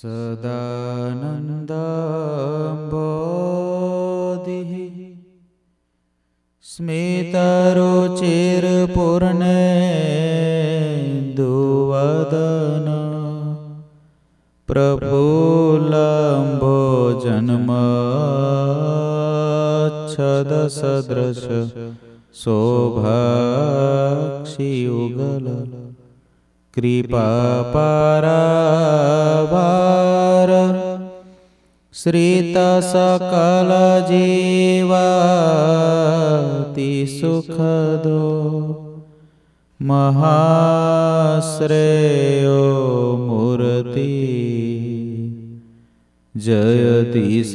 सदानन्दम्बो स्मितरुचिरपूर्णे दुवदन प्रभुलम्बो जन्मच्छदसदृश शोभाक्षि उगल कृपापरव श्रितसकलजीवति सुखदो महाश्रेयो मूर्ति जयति स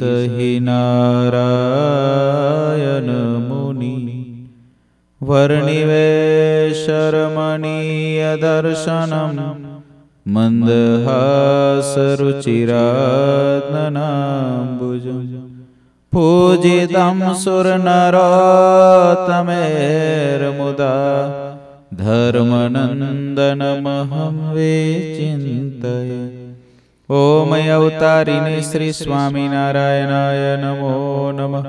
नारा वर्णिवेशरमणीयदर्शनं मन्दहासरुचिरातनं पूजितं सुरनरोत्तमेर्मुदा धर्मनन्दनमहं विचिन्तय ॐ अवतारिणी श्रीस्वामिनारायणाय नमो नमः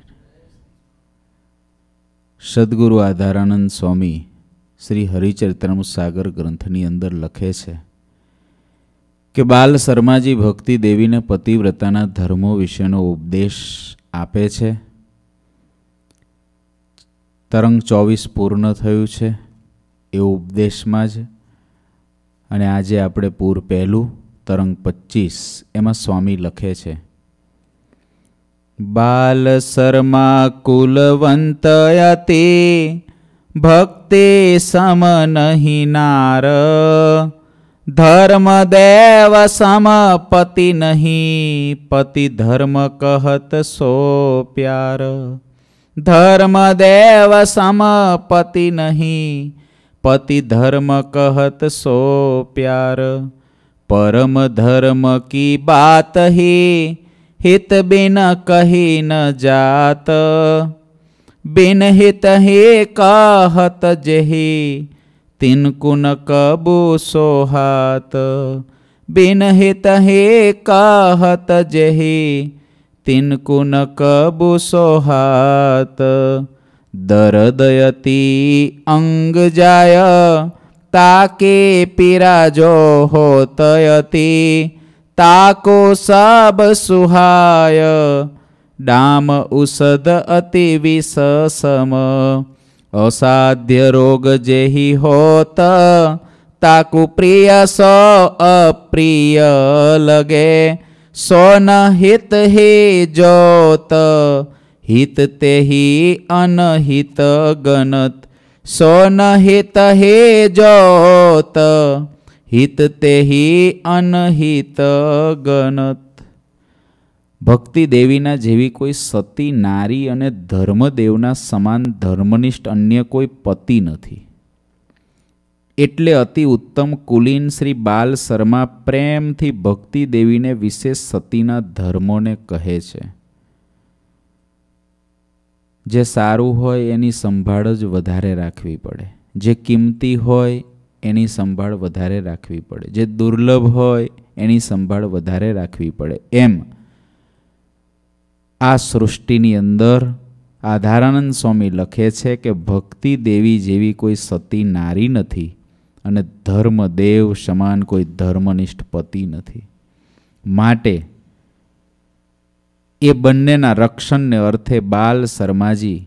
સદગુરુ આધારાનંદ સ્વામી શ્રી હરિચરિત્રમ સાગર ગ્રંથની અંદર લખે છે કે બાલ શર્માજી ભક્તિ દેવીને પતિવ્રતાના ધર્મો વિશેનો ઉપદેશ આપે છે તરંગ ચોવીસ પૂર્ણ થયું છે એ ઉપદેશમાં જ અને આજે આપણે પૂર પહેલું તરંગ પચીસ એમાં સ્વામી લખે છે બાલશર્મા કુલવંત અતિ ભક્તે સમ નહીં નાર ધર્મદેવ સમ પતિ નહીં પતિ ધર્મ કહત સો પ્યાર ધર્મદેવ સમ પતિ નહીં પતિ ધર્મ કહત સો પ્યાર પરમ ધર્મ કી બાત હી હેત બેન કહે ન જાત બેન હેત હે કહત જહે તિનકુ ન કબો સોહાત બેન હેત હે કહત જહે તિનકુ ન કબો સોહાત દરદયતી અંગ જાય તાકે પીરાજો હોતયતી ताको सब सुहाय डाम उषद अति विष सम असाध्य रोग जेहि होत ताकु प्रिय स अप्रिय लगे सो न हित हे जोत हित ते ही अनहित गणत सो न हित हे जोत હિત તેહી અનહિત ગનત ભક્તિ દેવીના જેવી કોઈ સતી નારી અને ધર્મદેવના સમાન ધર્મનિષ્ઠ અન્ય કોઈ પતિ નથી એટલે અતિ ઉત્તમ કુલીન શ્રી બાલ શર્મા પ્રેમથી ભક્તિ દેવીને વિશેષ સતીના ધર્મોને કહે છે જે સારું હોય એની સંભાળ જ વધારે રાખવી પડે જે કિંમતી હોય એની સંભાળ વધારે રાખવી પડે જે દુર્લભ હોય એની સંભાળ વધારે રાખવી પડે એમ આ સૃષ્ટિની અંદર આધારાનંદ સ્વામી લખે છે કે ભક્તિ દેવી જેવી કોઈ સતી નારી નથી અને ધર્મ દેવ સમાન કોઈ ધર્મનિષ્ઠ પતિ નથી માટે એ બંનેના રક્ષણને અર્થે બાલ શર્માજી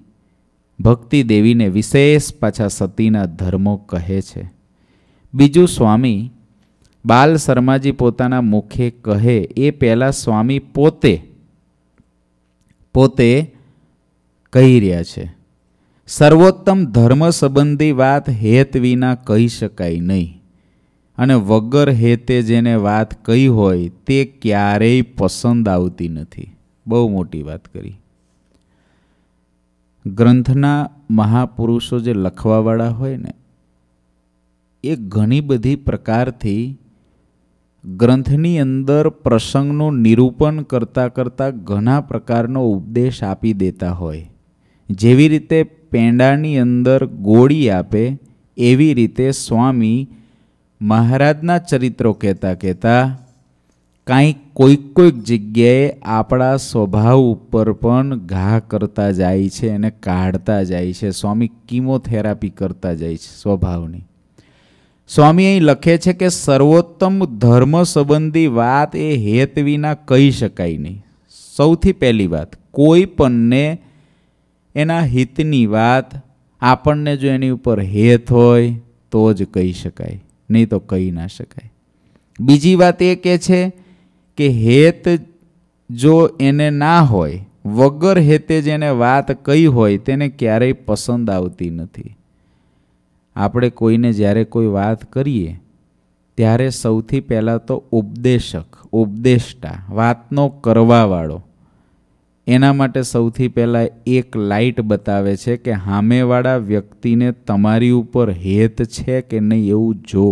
ભક્તિ દેવીને વિશેષ પાછા સતીના ધર્મો કહે છે બીજું સ્વામી બાલ શર્માજી પોતાના મુખે કહે એ પહેલાં સ્વામી પોતે પોતે કહી રહ્યા છે સર્વોત્તમ ધર્મ સંબંધી વાત હેત વિના કહી શકાય નહીં અને વગર હેતે જેને વાત કહી હોય તે ક્યારેય પસંદ આવતી નથી બહુ મોટી વાત કરી ગ્રંથના મહાપુરુષો જે લખવાવાળા હોય ને એ ઘણી બધી પ્રકારથી ગ્રંથની અંદર પ્રસંગનું નિરૂપણ કરતાં કરતાં ઘણા પ્રકારનો ઉપદેશ આપી દેતા હોય જેવી રીતે પેંડાની અંદર ગોળી આપે એવી રીતે સ્વામી મહારાજના ચરિત્રો કહેતા કહેતા કાંઈક કોઈક કોઈક જગ્યાએ આપણા સ્વભાવ ઉપર પણ ઘા કરતા જાય છે અને કાઢતા જાય છે સ્વામી કિમોથેરાપી કરતા જાય છે સ્વભાવની સ્વામી અહીં લખે છે કે સર્વોત્તમ ધર્મ સંબંધી વાત એ હેત વિના કહી શકાય નહીં સૌથી પહેલી વાત કોઈ પણને એના હિતની વાત આપણને જો એની ઉપર હેત હોય તો જ કહી શકાય નહીં તો કહી ના શકાય બીજી વાત એ કહે છે કે હેત જો એને ના હોય વગર હેતે જેને વાત કહી હોય તેને ક્યારેય પસંદ આવતી નથી આપણે કોઈને જ્યારે કોઈ વાત કરીએ ત્યારે સૌથી પહેલાં તો ઉપદેશક ઉપદેષ્ટા વાતનો કરવાવાળો એના માટે સૌથી પહેલાં એક લાઇટ બતાવે છે કે સામેવાળા વ્યક્તિને તમારી ઉપર હેત છે કે નહીં એવું જો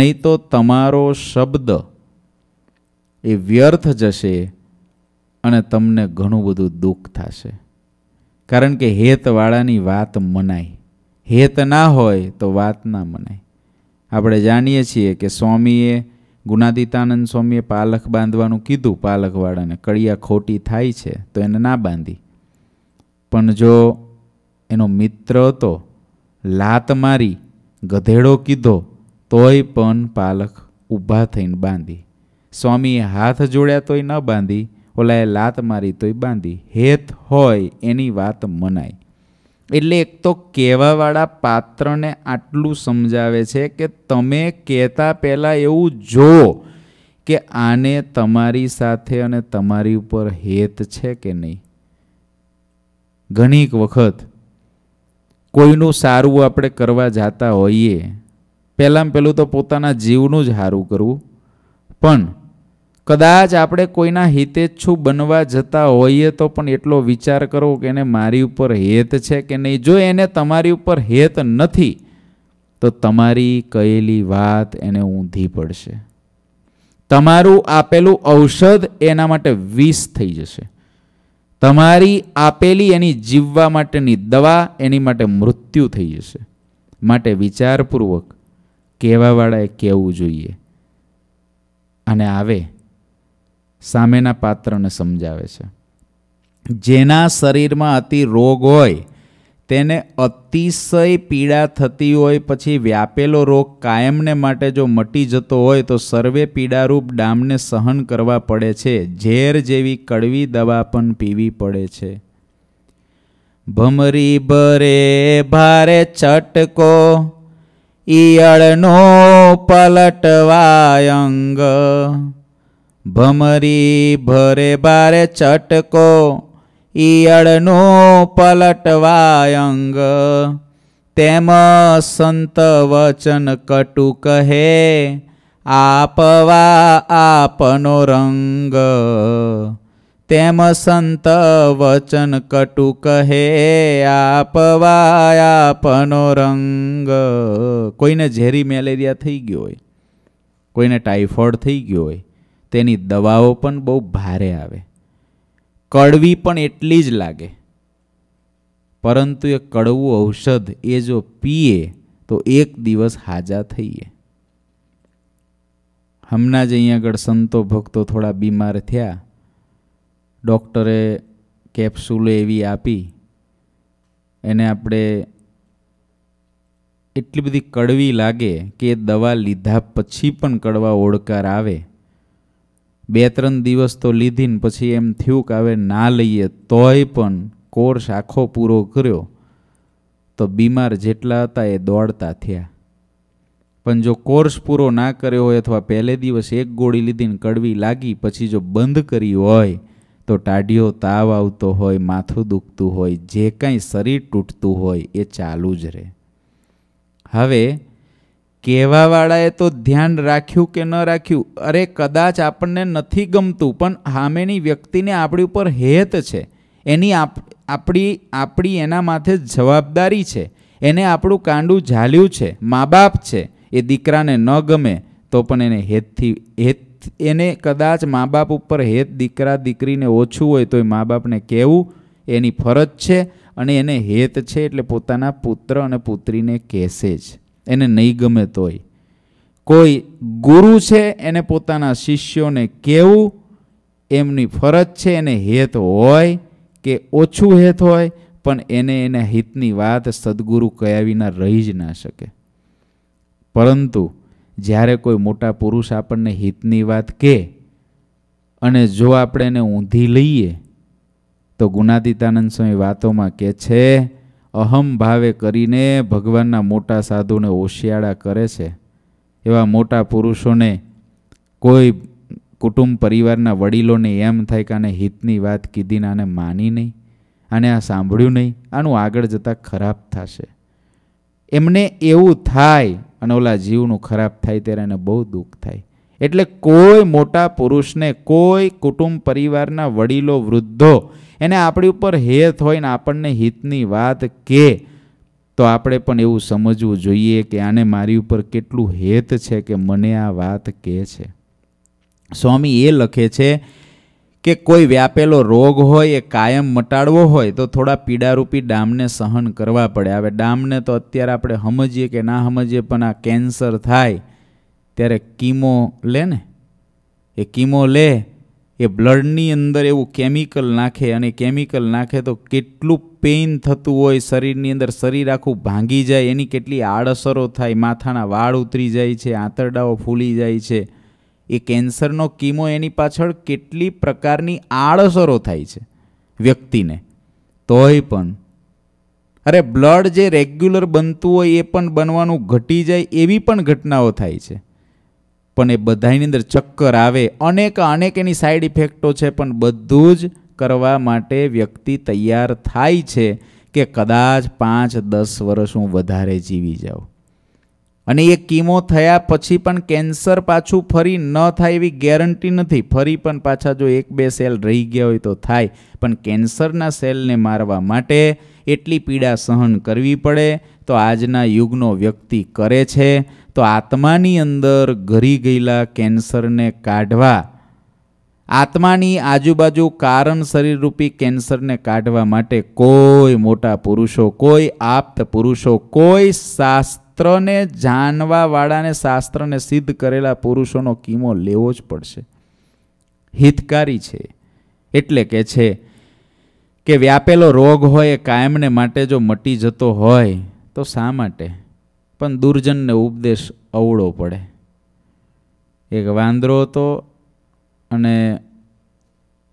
નહીં તો તમારો શબ્દ એ વ્યર્થ જશે અને તમને ઘણું બધું દુઃખ થશે કારણ કે હેતવાળાની વાત મનાય હેત ના હોય તો વાત ના મનાય આપણે જાણીએ છીએ કે સ્વામીએ ગુનાદિતાનંદ સ્વામીએ પાલખ બાંધવાનું કીધું પાલખવાળાને કડિયા ખોટી થાય છે તો એને ના બાંધી પણ જો એનો મિત્ર હતો લાત મારી ગધેડો કીધો તોય પણ પાલખ ઊભા થઈને બાંધી સ્વામીએ હાથ જોડ્યા તોય ન બાંધી ઓલાએ લાત મારી તોય બાંધી હેત હોય એની વાત મનાય એટલે એક તો કહેવાવાળા પાત્રને આટલું સમજાવે છે કે તમે કહેતા પહેલાં એવું જો કે આને તમારી સાથે અને તમારી ઉપર હેત છે કે નહીં ઘણીક વખત કોઈનું સારું આપણે કરવા જતા હોઈએ પહેલાં પહેલું તો પોતાના જીવનું જ સારું કરવું પણ કદાચ આપણે કોઈના હિતેચ્છુ બનવા જતા હોઈએ તો પણ એટલો વિચાર કરવો કે એને મારી ઉપર હેત છે કે નહીં જો એને તમારી ઉપર હેત નથી તો તમારી કહેલી વાત એને ઊંધી પડશે તમારું આપેલું ઔષધ એના માટે વિષ થઈ જશે તમારી આપેલી એની જીવવા માટેની દવા એની માટે મૃત્યુ થઈ જશે માટે વિચારપૂર્વક કહેવાવાળાએ કહેવું જોઈએ અને આવે સામેના પાત્રને સમજાવે છે જેના શરીરમાં અતિ રોગ હોય તેને અતિશય પીડા થતી હોય પછી વ્યાપેલો રોગ કાયમને માટે જો મટી જતો હોય તો સર્વે પીડારૂપ ડામને સહન કરવા પડે છે ઝેર જેવી કડવી દવા પણ પીવી પડે છે ભમરી ભરે ભારે ચટકો ઈયળનો પલટવાયંગ ભમરી ભરે બારે ચટકો ઈયળનો પલટવાયંગ તેમ સંત વચન કટુ કહે આપવા આપનો રંગ તેમ સંત વચન કટુ કહે આપવા આપનો રંગ કોઈને ઝેરી મેલેરિયા થઈ ગયો હોય કોઈને ટાઈફોઈડ થઈ ગયો હોય તેની દવાઓ પણ બહુ ભારે આવે કડવી પણ એટલી જ લાગે પરંતુ એ કડવું ઔષધ એ જો પીએ તો એક દિવસ હાજા થઈએ હમણાં જ અહીંયા આગળ સંતો ભક્તો થોડા બીમાર થયા ડૉક્ટરે કેપ્સ્યુલ એવી આપી એને આપણે એટલી બધી કડવી લાગે કે દવા લીધા પછી પણ કડવા ઓળકાર આવે બે ત્રણ દિવસ તો લીધીને પછી એમ થયું કે હવે ના લઈએ તોય પણ કોર્સ આખો પૂરો કર્યો તો બીમાર જેટલા હતા એ દોડતા થયા પણ જો કોર્સ પૂરો ના કર્યો હોય અથવા પહેલે દિવસ એક ગોળી લીધીને કડવી લાગી પછી જો બંધ કરી હોય તો ટાઢિયો તાવ આવતો હોય માથું દુખતું હોય જે કાંઈ શરીર તૂટતું હોય એ ચાલુ જ રહે હવે કહેવાવાળાએ તો ધ્યાન રાખ્યું કે ન રાખ્યું અરે કદાચ આપણને નથી ગમતું પણ સામેની વ્યક્તિને આપણી ઉપર હેત છે એની આપ આપણી આપણી એના માથે જવાબદારી છે એને આપણું કાંડું ઝાલ્યું છે મા બાપ છે એ દીકરાને ન ગમે તો પણ એને હેતથી હેત એને કદાચ મા બાપ ઉપર હેત દીકરા દીકરીને ઓછું હોય તો એ મા બાપને કહેવું એની ફરજ છે અને એને હેત છે એટલે પોતાના પુત્ર અને પુત્રીને કહેશે જ એને નહીં ગમે તોય કોઈ ગુરુ છે એને પોતાના શિષ્યોને કહેવું એમની ફરજ છે એને હેત હોય કે ઓછું હેત હોય પણ એને એને હિતની વાત સદગુરુ કયા વિના રહી જ ના શકે પરંતુ જ્યારે કોઈ મોટા પુરુષ આપણને હિતની વાત કહે અને જો આપણે એને ઊંધી લઈએ તો ગુનાદિતાનંદ સ્વામી વાતોમાં કહે છે અહમ ભાવે કરીને ભગવાનના મોટા સાધુને ઓશિયાળા કરે છે એવા મોટા પુરુષોને કોઈ કુટુંબ પરિવારના વડીલોને એમ થાય કે આને હિતની વાત કીધીને આને માની નહીં આને આ સાંભળ્યું નહીં આનું આગળ જતાં ખરાબ થશે એમને એવું થાય અને ઓલા જીવનું ખરાબ થાય ત્યારે એને બહુ દુઃખ થાય એટલે કોઈ મોટા પુરુષને કોઈ કુટુંબ પરિવારના વડીલો વૃદ્ધો એને આપણી ઉપર હેત હોય ને આપણને હિતની વાત કે તો આપણે પણ એવું સમજવું જોઈએ કે આને મારી ઉપર કેટલું હેત છે કે મને આ વાત કહે છે સ્વામી એ લખે છે કે કોઈ વ્યાપેલો રોગ હોય એ કાયમ મટાડવો હોય તો થોડા પીડારૂપી ડામને સહન કરવા પડે હવે ડામને તો અત્યારે આપણે સમજીએ કે ના સમજીએ પણ આ કેન્સર થાય ત્યારે કીમો લે ને એ કીમો લે એ બ્લડની અંદર એવું કેમિકલ નાખે અને કેમિકલ નાખે તો કેટલું પેઇન થતું હોય શરીરની અંદર શરીર આખું ભાંગી જાય એની કેટલી આડઅસરો થાય માથાના વાળ ઉતરી જાય છે આંતરડાઓ ફૂલી જાય છે એ કેન્સરનો કીમો એની પાછળ કેટલી પ્રકારની આડઅસરો થાય છે વ્યક્તિને તોય પણ અરે બ્લડ જે રેગ્યુલર બનતું હોય એ પણ બનવાનું ઘટી જાય એવી પણ ઘટનાઓ થાય છે પણ એ બધાની અંદર ચક્કર આવે અનેક અનેક એની સાઈડ ઇફેક્ટો છે પણ બધું જ કરવા માટે વ્યક્તિ તૈયાર થાય છે કે કદાચ પાંચ દસ વર્ષ હું વધારે જીવી જાઉં અને એ કીમો થયા પછી પણ કેન્સર પાછું ફરી ન થાય એવી ગેરંટી નથી ફરી પણ પાછા જો એક બે સેલ રહી ગયા હોય તો થાય પણ કેન્સરના સેલને મારવા માટે એટલી પીડા સહન કરવી પડે તો આજના યુગનો વ્યક્તિ કરે છે તો આત્માની અંદર ઘરી ગયેલા કેન્સરને કાઢવા આત્માની આજુબાજુ કારણ શરીરરૂપી કેન્સરને કાઢવા માટે કોઈ મોટા પુરુષો કોઈ આપ્ત પુરુષો કોઈ શાસ્ત્રને જાણવાવાળાને શાસ્ત્રને સિદ્ધ કરેલા પુરુષોનો કીમો લેવો જ પડશે હિતકારી છે એટલે કે છે કે વ્યાપેલો રોગ હોય એ કાયમને માટે જો મટી જતો હોય તો શા માટે પણ દુર્જનને ઉપદેશ અવળો પડે એક વાંદરો હતો અને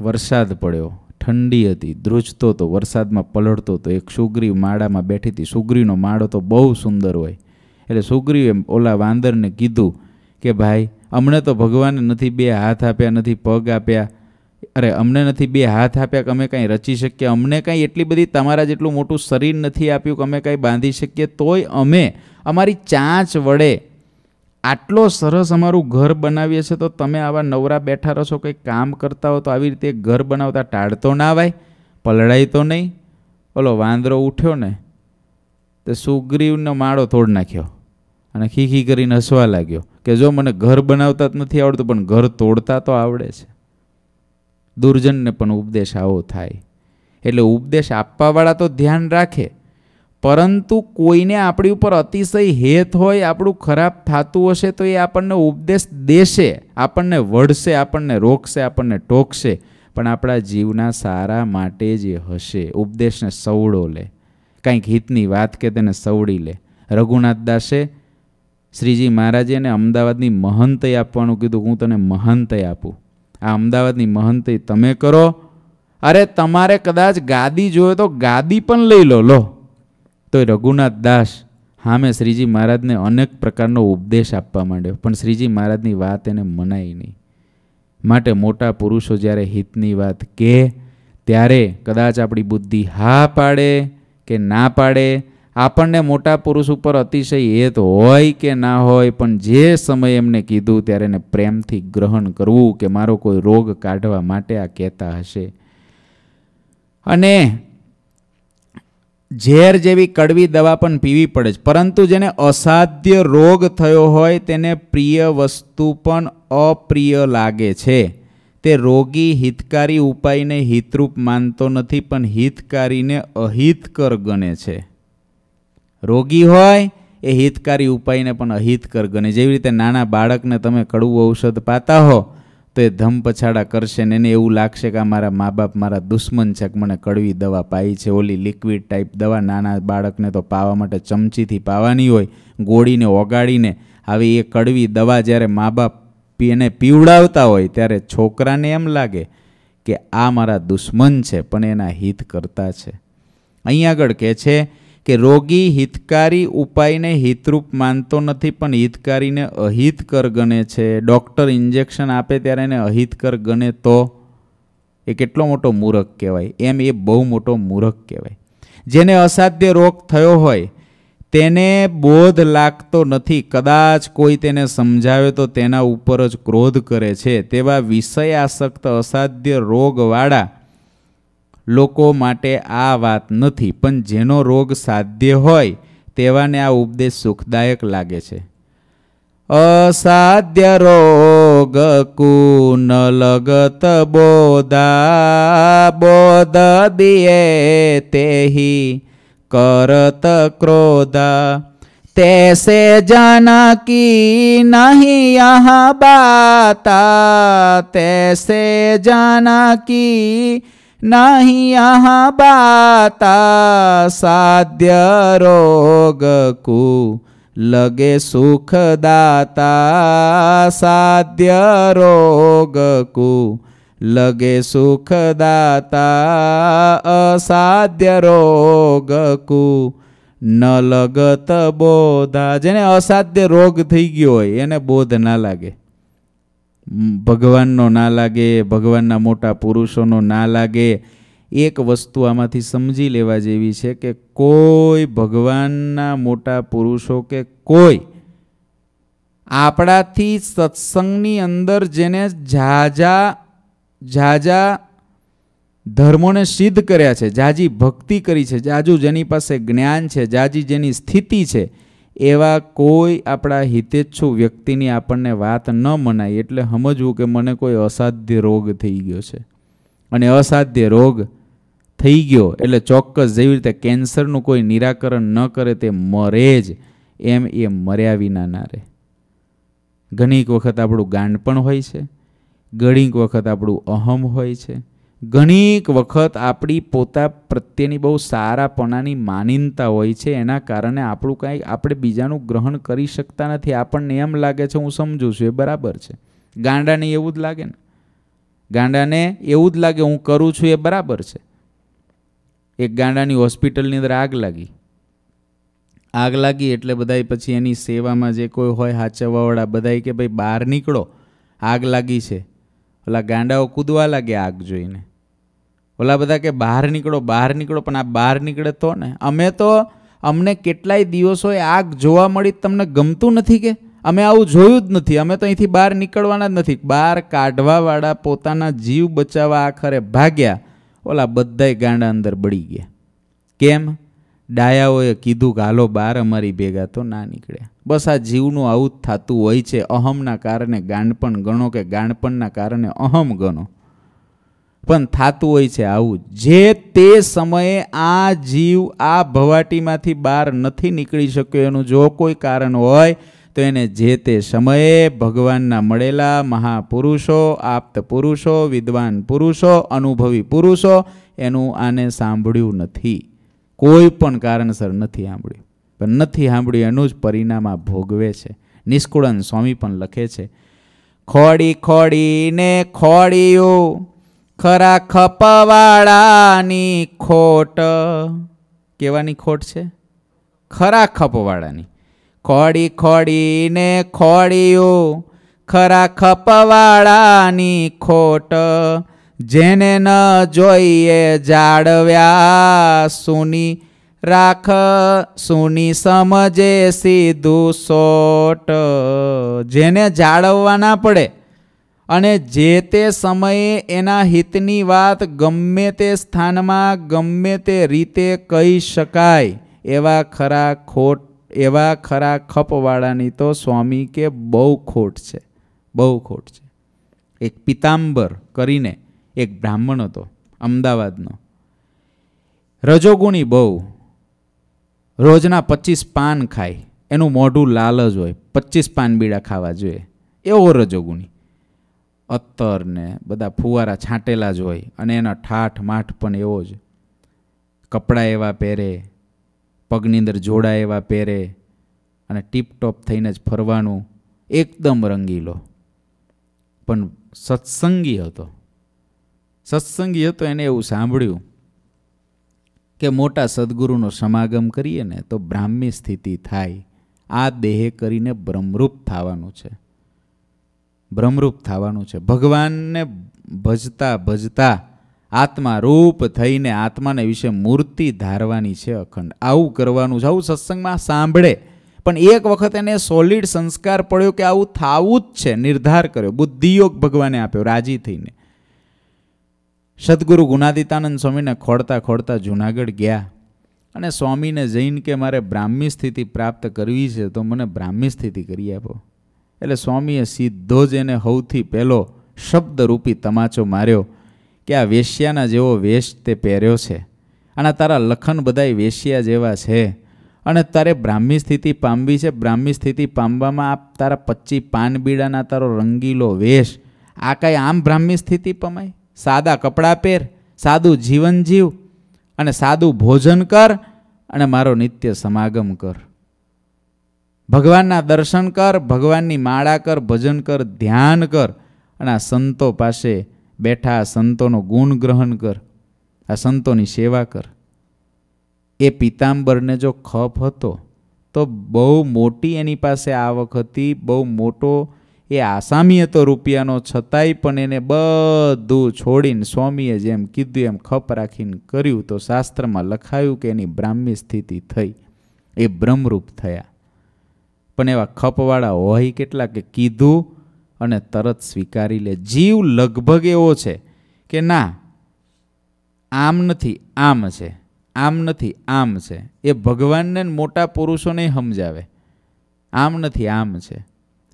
વરસાદ પડ્યો ઠંડી હતી ધ્રુજતો હતો વરસાદમાં પલળતો હતો એક સુગ્રી માળામાં બેઠી હતી સુગ્રીનો માળો તો બહુ સુંદર હોય એટલે સુગ્રીએ ઓલા વાંદરને કીધું કે ભાઈ અમને તો ભગવાને નથી બે હાથ આપ્યા નથી પગ આપ્યા અરે અમને નથી બે હાથ આપ્યા કે અમે કાંઈ રચી શકીએ અમને કાંઈ એટલી બધી તમારા જેટલું મોટું શરીર નથી આપ્યું કે અમે કાંઈ બાંધી શકીએ તોય અમે અમારી ચાંચ વડે આટલો સરસ અમારું ઘર બનાવીએ છીએ તો તમે આવા નવરા બેઠા રહો છો કંઈ કામ કરતા હો તો આવી રીતે ઘર બનાવતા ટાળતો ના આવાય પલળાય તો નહીં ઓલો વાંદરો ઉઠ્યો ને તે સુગ્રીવનો માળો તોડ નાખ્યો અને ખીખી કરીને હસવા લાગ્યો કે જો મને ઘર બનાવતા જ નથી આવડતું પણ ઘર તોડતા તો આવડે છે દુર્જનને પણ ઉપદેશ આવો થાય એટલે ઉપદેશ આપવાવાળા તો ધ્યાન રાખે પરંતુ કોઈને આપણી ઉપર અતિશય હેત હોય આપણું ખરાબ થતું હશે તો એ આપણને ઉપદેશ દેશે આપણને વળશે આપણને રોકશે આપણને ટોકશે પણ આપણા જીવના સારા માટે જે હશે ઉપદેશને સવડો લે કંઈક હિતની વાત કે તેને સવડી લે રઘુનાથ દાસે શ્રીજી મહારાજે એને અમદાવાદની મહંતય આપવાનું કીધું હું તને મહંતય આપું આ અમદાવાદની મહંતી તમે કરો અરે તમારે કદાચ ગાદી જોઈએ તો ગાદી પણ લઈ લો લો તો રઘુનાથ દાસ હામે શ્રીજી મહારાજને અનેક પ્રકારનો ઉપદેશ આપવા માંડ્યો પણ શ્રીજી મહારાજની વાત એને મનાય નહીં માટે મોટા પુરુષો જ્યારે હિતની વાત કે ત્યારે કદાચ આપણી બુદ્ધિ હા પાડે કે ના પાડે આપણને મોટા પુરુષ ઉપર અતિશય હેત હોય કે ના હોય પણ જે સમયે એમને કીધું ત્યારે એને પ્રેમથી ગ્રહણ કરવું કે મારો કોઈ રોગ કાઢવા માટે આ કહેતા હશે અને ઝેર જેવી કડવી દવા પણ પીવી પડે છે પરંતુ જેને અસાધ્ય રોગ થયો હોય તેને પ્રિય વસ્તુ પણ અપ્રિય લાગે છે તે રોગી હિતકારી ઉપાયને હિતરૂપ માનતો નથી પણ હિતકારીને અહિતકર ગણે છે રોગી હોય એ હિતકારી ઉપાયને પણ અહિતકર ગણે જેવી રીતે નાના બાળકને તમે કડવું ઔષધ પાતા હો તો એ ધમ પછાડા કરશે ને એને એવું લાગશે કે આ મારા મા બાપ મારા દુશ્મન છે કે મને કડવી દવા પાઈ છે ઓલી લિક્વિડ ટાઈપ દવા નાના બાળકને તો પાવા માટે ચમચીથી પાવાની હોય ગોળીને ઓગાળીને આવી એ કડવી દવા જ્યારે મા બાપ એને પીવડાવતા હોય ત્યારે છોકરાને એમ લાગે કે આ મારા દુશ્મન છે પણ એના હિત કરતા છે અહીં આગળ કહે છે કે રોગી હિતકારી ઉપાયને હિતરૂપ માનતો નથી પણ હિતકારીને અહિતકર ગણે છે ડૉક્ટર ઇન્જેક્શન આપે ત્યારે એને અહિતકર ગણે તો એ કેટલો મોટો મૂરખ કહેવાય એમ એ બહુ મોટો મૂરખ કહેવાય જેને અસાધ્ય રોગ થયો હોય તેને બોધ લાગતો નથી કદાચ કોઈ તેને સમજાવે તો તેના ઉપર જ ક્રોધ કરે છે તેવા વિષય આસક્ત અસાધ્ય રોગવાળા લોકો માટે આ વાત નથી પણ જેનો રોગ સાધ્ય હોય તેવાને આ ઉપદેશ સુખદાયક લાગે છે અસાધ્ય રોગ કુન લગત બોધા બોધ દિયે તેહી કરત ક્રોધા તૈસે જાનકી નહીં યહાં બાતા તૈસે જાનકી नाही यहाँ बाता સાધ્ય रोग લગે लगे सुख दाता साध्य रोग कु लगे અસાધ્ય રોગકુ ન લગત બોધા જેને અસાધ્ય રોગ થઈ ગયો હોય એને બોધ ના લાગે ભગવાનનો ના લાગે ભગવાનના મોટા પુરુષોનો ના લાગે એક વસ્તુ આમાંથી સમજી લેવા જેવી છે કે કોઈ ભગવાનના મોટા પુરુષો કે કોઈ આપણાથી સત્સંગની અંદર જેને ઝાઝા ઝાઝા ધર્મોને સિદ્ધ કર્યા છે જાજી ભક્તિ કરી છે જાજુ જેની પાસે જ્ઞાન છે જાજી જેની સ્થિતિ છે એવા કોઈ આપણા હિતેચ્છુ વ્યક્તિની આપણને વાત ન મનાય એટલે સમજવું કે મને કોઈ અસાધ્ય રોગ થઈ ગયો છે અને અસાધ્ય રોગ થઈ ગયો એટલે ચોક્કસ જેવી રીતે કેન્સરનું કોઈ નિરાકરણ ન કરે તે મરે જ એમ એ મર્યા વિના ના રહે ઘણીક વખત આપણું ગાંડ પણ હોય છે ઘણીક વખત આપણું અહમ હોય છે ઘણીક વખત આપણી પોતા પ્રત્યેની બહુ સારાપણાની માનીનતા હોય છે એના કારણે આપણું કાંઈ આપણે બીજાનું ગ્રહણ કરી શકતા નથી આપણને એમ લાગે છે હું સમજું છું એ બરાબર છે ગાંડાને એવું જ લાગે ને ગાંડાને એવું જ લાગે હું કરું છું એ બરાબર છે એક ગાંડાની હોસ્પિટલની અંદર આગ લાગી આગ લાગી એટલે બધાય પછી એની સેવામાં જે કોઈ હોય હાચવવાવાળા બધાય કે ભાઈ બહાર નીકળો આગ લાગી છે ઓલા ગાંડાઓ કૂદવા લાગ્યા આગ જોઈને ઓલા બધા કે બહાર નીકળો બહાર નીકળો પણ આ બહાર નીકળે તો ને અમે તો અમને કેટલાય દિવસો એ આગ જોવા મળી તમને ગમતું નથી કે અમે આવું જોયું જ નથી અમે તો અહીંથી બહાર નીકળવાના જ નથી બહાર કાઢવાવાળા પોતાના જીવ બચાવવા આખરે ભાગ્યા ઓલા બધાય ગાંડા અંદર બળી ગયા કેમ ડાયાઓએ કીધું ગાલો હાલો બાર અમારી ભેગા તો ના નીકળ્યા બસ આ જીવનું આવું જ થતું હોય છે અહમના કારણે ગાંડપણ ગણો કે ગાંડપણના કારણે અહમ ગણો પણ થતું હોય છે આવું જે તે સમયે આ જીવ આ ભવાટીમાંથી બહાર નથી નીકળી શક્યો એનું જો કોઈ કારણ હોય તો એને જે તે સમયે ભગવાનના મળેલા મહાપુરુષો આપ્ત પુરુષો વિદ્વાન પુરુષો અનુભવી પુરુષો એનું આને સાંભળ્યું નથી કોઈ પણ કારણસર નથી સાંભળ્યું પણ નથી સાંભળ્યું એનું જ પરિણામ આ ભોગવે છે નિષ્કુળન સ્વામી પણ લખે છે ખોડી ખોડીને ખોડીઓ ખરા ખપવાળાની ખોટ કેવાની ખોટ છે ખરા ખપવાળાની ખોડી ખોડીને ખોડીઓ ખરા ખપવાળાની ખોટ જેને ન જોઈએ જાળવ્યા સુની રાખ સુની સમજે સીધું સોટ જેને જાળવવા ના પડે અને જે તે સમયે એના હિતની વાત ગમે તે સ્થાનમાં ગમે તે રીતે કહી શકાય એવા ખરા ખોટ એવા ખરા ખપવાળાની તો સ્વામી કે બહુ ખોટ છે બહુ ખોટ છે એક પિતાંબર કરીને એક બ્રાહ્મણ હતો અમદાવાદનો રજોગુણી બહુ રોજના પચીસ પાન ખાય એનું મોઢું લાલ જ હોય પચીસ પાન બીડા ખાવા જોઈએ એવો રજોગુણી અત્તરને બધા ફુવારા છાંટેલા જ હોય અને એના ઠાઠ માઠ પણ એવો જ કપડાં એવા પહેરે પગની અંદર જોડા એવા પહેરે અને ટીપટોપ થઈને જ ફરવાનું એકદમ રંગીલો પણ સત્સંગી હતો સત્સંગી હતો એને એવું સાંભળ્યું કે મોટા સદગુરુનો સમાગમ કરીએ ને તો બ્રાહ્મી સ્થિતિ થાય આ દેહ કરીને બ્રહ્મરૂપ થવાનું છે બ્રહ્મરૂપ થવાનું છે ભગવાનને ભજતા ભજતા આત્મા રૂપ થઈને આત્માને વિશે મૂર્તિ ધારવાની છે અખંડ આવું કરવાનું છે આવું સત્સંગમાં સાંભળે પણ એક વખત એને સોલિડ સંસ્કાર પડ્યો કે આવું થાવું જ છે નિર્ધાર કર્યો બુદ્ધિયોગ ભગવાને આપ્યો રાજી થઈને સદગુરુ ગુનાદિતાનંદ સ્વામીને ખોડતા ખોડતા જૂનાગઢ ગયા અને સ્વામીને જઈને કે મારે બ્રાહ્મી સ્થિતિ પ્રાપ્ત કરવી છે તો મને બ્રાહ્મી સ્થિતિ કરી આપો એટલે સ્વામીએ સીધો જ એને સૌથી પહેલો શબ્દરૂપી તમાચો માર્યો કે આ વેશ્યાના જેવો વેશ તે પહેર્યો છે અને તારા લખન બધાય વેશ્યા જેવા છે અને તારે બ્રાહ્મી સ્થિતિ પામવી છે બ્રાહ્મી સ્થિતિ પામવામાં આ તારા પચ્ચી પાનબીડાના તારો રંગીલો વેશ આ કાંઈ આમ બ્રાહ્મી સ્થિતિ પમાય સાદા કપડાં પહેર સાદું જીવન જીવ અને સાદું ભોજન કર અને મારો નિત્ય સમાગમ કર ભગવાનના દર્શન કર ભગવાનની માળા કર ભજન કર ધ્યાન કર અને આ સંતો પાસે બેઠા આ સંતોનો ગુણ ગ્રહણ કર આ સંતોની સેવા કર એ પિતાંબરને જો ખપ હતો તો બહુ મોટી એની પાસે આવક હતી બહુ મોટો એ આસામીએ તો રૂપિયાનો છતાંય પણ એને બધું છોડીને સ્વામીએ જેમ કીધું એમ ખપ રાખીને કર્યું તો શાસ્ત્રમાં લખાયું કે એની બ્રાહ્મી સ્થિતિ થઈ એ બ્રહ્મરૂપ થયા પણ એવા ખપવાળા હોય કેટલા કે કીધું અને તરત સ્વીકારી લે જીવ લગભગ એવો છે કે ના આમ નથી આમ છે આમ નથી આમ છે એ ભગવાનને મોટા પુરુષોને સમજાવે આમ નથી આમ છે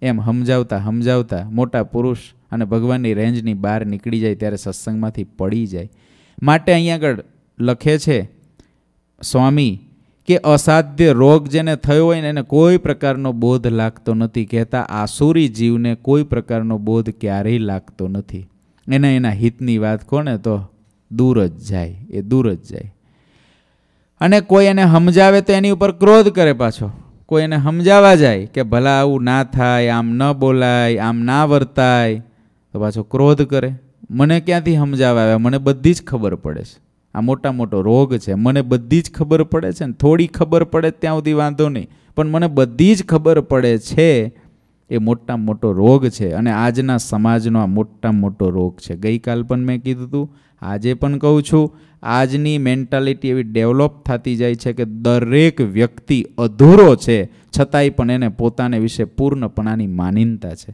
એમ સમજાવતા સમજાવતા મોટા પુરુષ અને ભગવાનની રેન્જની બહાર નીકળી જાય ત્યારે સત્સંગમાંથી પડી જાય માટે અહીં આગળ લખે છે સ્વામી કે અસાધ્ય રોગ જેને થયો હોય ને એને કોઈ પ્રકારનો બોધ લાગતો નથી કહેતા આસુરી જીવને કોઈ પ્રકારનો બોધ ક્યારેય લાગતો નથી એને એના હિતની વાત કોને તો દૂર જ જાય એ દૂર જ જાય અને કોઈ એને સમજાવે તો એની ઉપર ક્રોધ કરે પાછો કોઈ એને સમજાવવા જાય કે ભલા આવું ના થાય આમ ન બોલાય આમ ના વર્તાય તો પાછો ક્રોધ કરે મને ક્યાંથી સમજાવવા આવ્યા મને બધી જ ખબર પડે છે આ મોટા મોટો રોગ છે મને બધી જ ખબર પડે છે ને થોડી ખબર પડે ત્યાં સુધી વાંધો નહીં પણ મને બધી જ ખબર પડે છે એ મોટા મોટો રોગ છે અને આજના સમાજનો આ મોટા મોટો રોગ છે ગઈકાલ પણ મેં કીધું હતું આજે પણ કહું છું આજની મેન્ટાલિટી એવી ડેવલપ થતી જાય છે કે દરેક વ્યક્તિ અધૂરો છે છતાંય પણ એને પોતાને વિશે પૂર્ણપણાની માનીનતા છે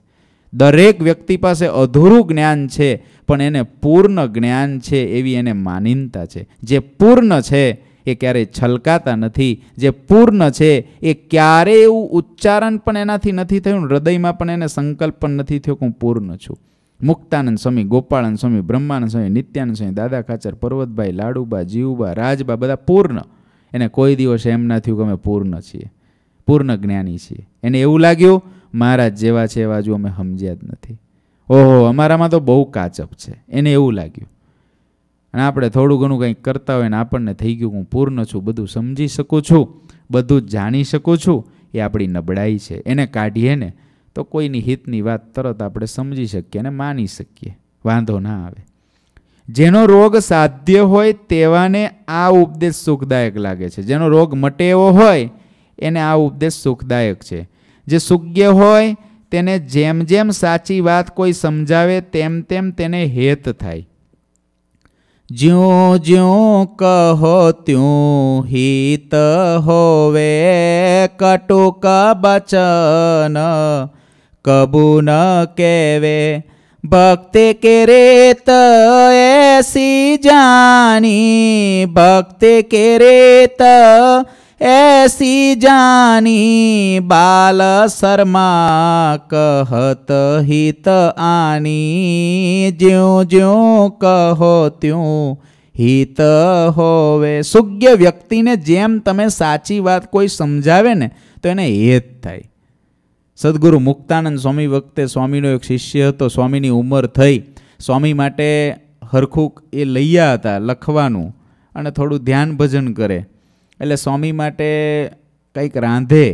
દરેક વ્યક્તિ પાસે અધૂરું જ્ઞાન છે પણ એને પૂર્ણ જ્ઞાન છે એવી એને માનીનતા છે જે પૂર્ણ છે એ ક્યારેય છલકાતા નથી જે પૂર્ણ છે એ ક્યારેય એવું ઉચ્ચારણ પણ એનાથી નથી થયું હૃદયમાં પણ એને સંકલ્પ પણ નથી થયો કે હું પૂર્ણ છું મુક્તાનંદ સ્વામી ગોપાળાનંદ સ્વામી બ્રહ્માનંદ સ્વામી નિત્યાનંદ સ્વામી દાદા ખાચર પર્વતભાઈ લાડુબા જીવુબા રાજબા બધા પૂર્ણ એને કોઈ દિવસ એમ ના થયું કે અમે પૂર્ણ છીએ પૂર્ણ જ્ઞાની છીએ એને એવું લાગ્યું મહારાજ જેવા છે એવા જો અમે સમજ્યા જ નથી ઓહો અમારામાં તો બહુ કાચપ છે એને એવું લાગ્યું અને આપણે થોડું ઘણું કંઈક કરતા હોય ને આપણને થઈ ગયું હું પૂર્ણ છું બધું સમજી શકું છું બધું જાણી શકું છું એ આપણી નબળાઈ છે એને કાઢીએ ને તો કોઈની હિતની વાત તરત આપણે સમજી શકીએ અને માની શકીએ વાંધો ના આવે જેનો રોગ સાધ્ય હોય તેવાને આ ઉપદેશ સુખદાયક લાગે છે જેનો રોગ મટેવો હોય એને આ ઉપદેશ સુખદાયક છે જે સુજ્ઞ હોય તેને જેમ જેમ સાચી વાત કોઈ સમજાવે તેમ તેમ તેને હેત થાય જ્યું જ્યું કહો ત્યું હિત હોવે કટુક બચન कबू न केवे भक्ते के रे त ऐसी जानी भक्ते के रे त ऐसी जानी बाल शर्मा कहत हित आनी ज्यों ज्यों कहो त्यों હિત હોવે સુજ્ઞ વ્યક્તિને જેમ તમે સાચી વાત કોઈ સમજાવે ને તો એને હેત થાય સદગુરુ મુક્તાનંદ સ્વામી વખતે સ્વામીનો એક શિષ્ય હતો સ્વામીની ઉંમર થઈ સ્વામી માટે હરખું એ લઈયા હતા લખવાનું અને થોડું ધ્યાન ભજન કરે એટલે સ્વામી માટે કંઈક રાંધે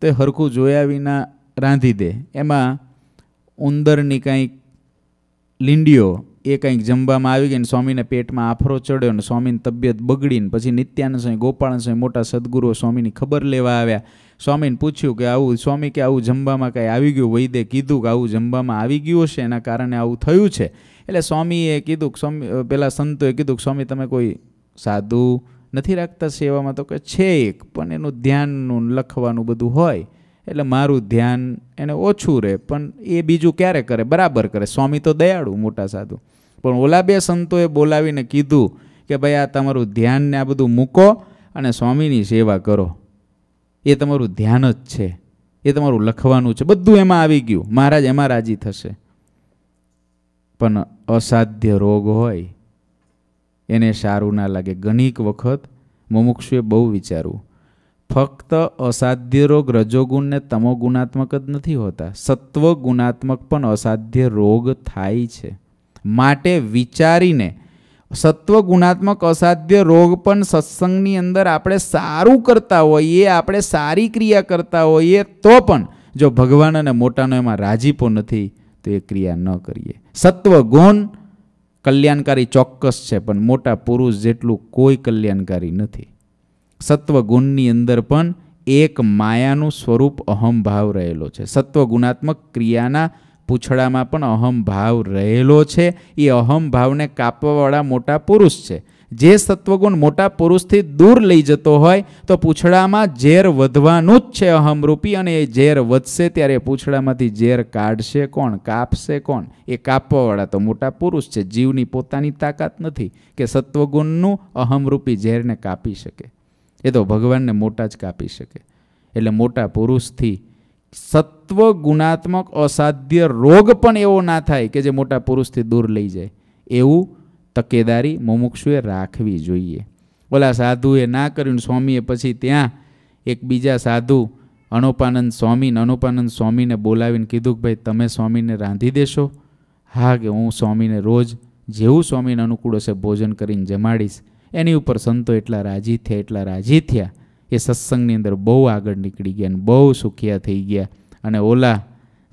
તો હરખું જોયા વિના રાંધી દે એમાં ઉંદરની કંઈક લીંડીઓ એ કંઈક જમવામાં આવી ગઈને સ્વામીને પેટમાં આફરો ચડ્યો ને સ્વામીની તબિયત બગડીને પછી નિત્યાનંદ સ્વામી ગોપાળન સ્વામી મોટા સદગુરુઓ સ્વામીની ખબર લેવા આવ્યા સ્વામીને પૂછ્યું કે આવું સ્વામી કે આવું જમવામાં કંઈ આવી ગયું વૈદે કીધું કે આવું જમવામાં આવી ગયું હશે એના કારણે આવું થયું છે એટલે સ્વામીએ કીધું કે સ્વામી પેલા સંતોએ કીધું કે સ્વામી તમે કોઈ સાધુ નથી રાખતા સેવામાં તો કે છે એક પણ એનું ધ્યાનનું લખવાનું બધું હોય એટલે મારું ધ્યાન એને ઓછું રહે પણ એ બીજું ક્યારે કરે બરાબર કરે સ્વામી તો દયાળુ મોટા સાધુ પણ ઓલા બે સંતોએ બોલાવીને કીધું કે ભાઈ આ તમારું ધ્યાનને આ બધું મૂકો અને સ્વામીની સેવા કરો એ તમારું ધ્યાન જ છે એ તમારું લખવાનું છે બધું એમાં આવી ગયું મહારાજ એમાં રાજી થશે પણ અસાધ્ય રોગ હોય એને સારું ના લાગે ઘણીક વખત મુમુક્ષુએ બહુ વિચારવું ફક્ત અસાધ્ય રોગ રજોગુણને ને તમોગુણાત્મક જ નથી હોતા ગુણાત્મક પણ અસાધ્ય રોગ થાય છે માટે વિચારીને ગુણાત્મક અસાધ્ય રોગ પણ સત્સંગની અંદર આપણે સારું કરતા હોઈએ આપણે સારી ક્રિયા કરતા હોઈએ તો પણ જો ભગવાન અને મોટાનો એમાં રાજીપો નથી તો એ ક્રિયા ન કરીએ ગુણ કલ્યાણકારી ચોક્કસ છે પણ મોટા પુરુષ જેટલું કોઈ કલ્યાણકારી નથી સત્વગુણની અંદર પણ એક માયાનું સ્વરૂપ અહમભાવ રહેલો છે સત્વગુણાત્મક ક્રિયાના પૂછડામાં પણ અહમભાવ રહેલો છે એ અહમભાવને કાપવાવાળા મોટા પુરુષ છે જે સત્વગુણ મોટા પુરુષથી દૂર લઈ જતો હોય તો પૂછડામાં ઝેર વધવાનું જ છે અહમરૂપી અને એ ઝેર વધશે ત્યારે પૂછડામાંથી ઝેર કાઢશે કોણ કાપશે કોણ એ કાપવાવાળા તો મોટા પુરુષ છે જીવની પોતાની તાકાત નથી કે સત્વગુણનું અહમરૂપી ઝેરને કાપી શકે એ તો ભગવાનને મોટા જ કાપી શકે એટલે મોટા પુરુષથી સત્વ ગુણાત્મક અસાધ્ય રોગ પણ એવો ના થાય કે જે મોટા પુરુષથી દૂર લઈ જાય એવું તકેદારી મુમુક્ષુએ રાખવી જોઈએ બોલા સાધુએ ના કર્યું સ્વામીએ પછી ત્યાં એક બીજા સાધુ અનુપાનંદ સ્વામી અનુપાનંદ સ્વામીને બોલાવીને કીધું કે ભાઈ તમે સ્વામીને રાંધી દેશો હા કે હું સ્વામીને રોજ જેવું સ્વામીને અનુકૂળ હશે ભોજન કરીને જમાડીશ એની ઉપર સંતો એટલા રાજી થયા એટલા રાજી થયા એ સત્સંગની અંદર બહુ આગળ નીકળી ગયા અને બહુ સુખિયા થઈ ગયા અને ઓલા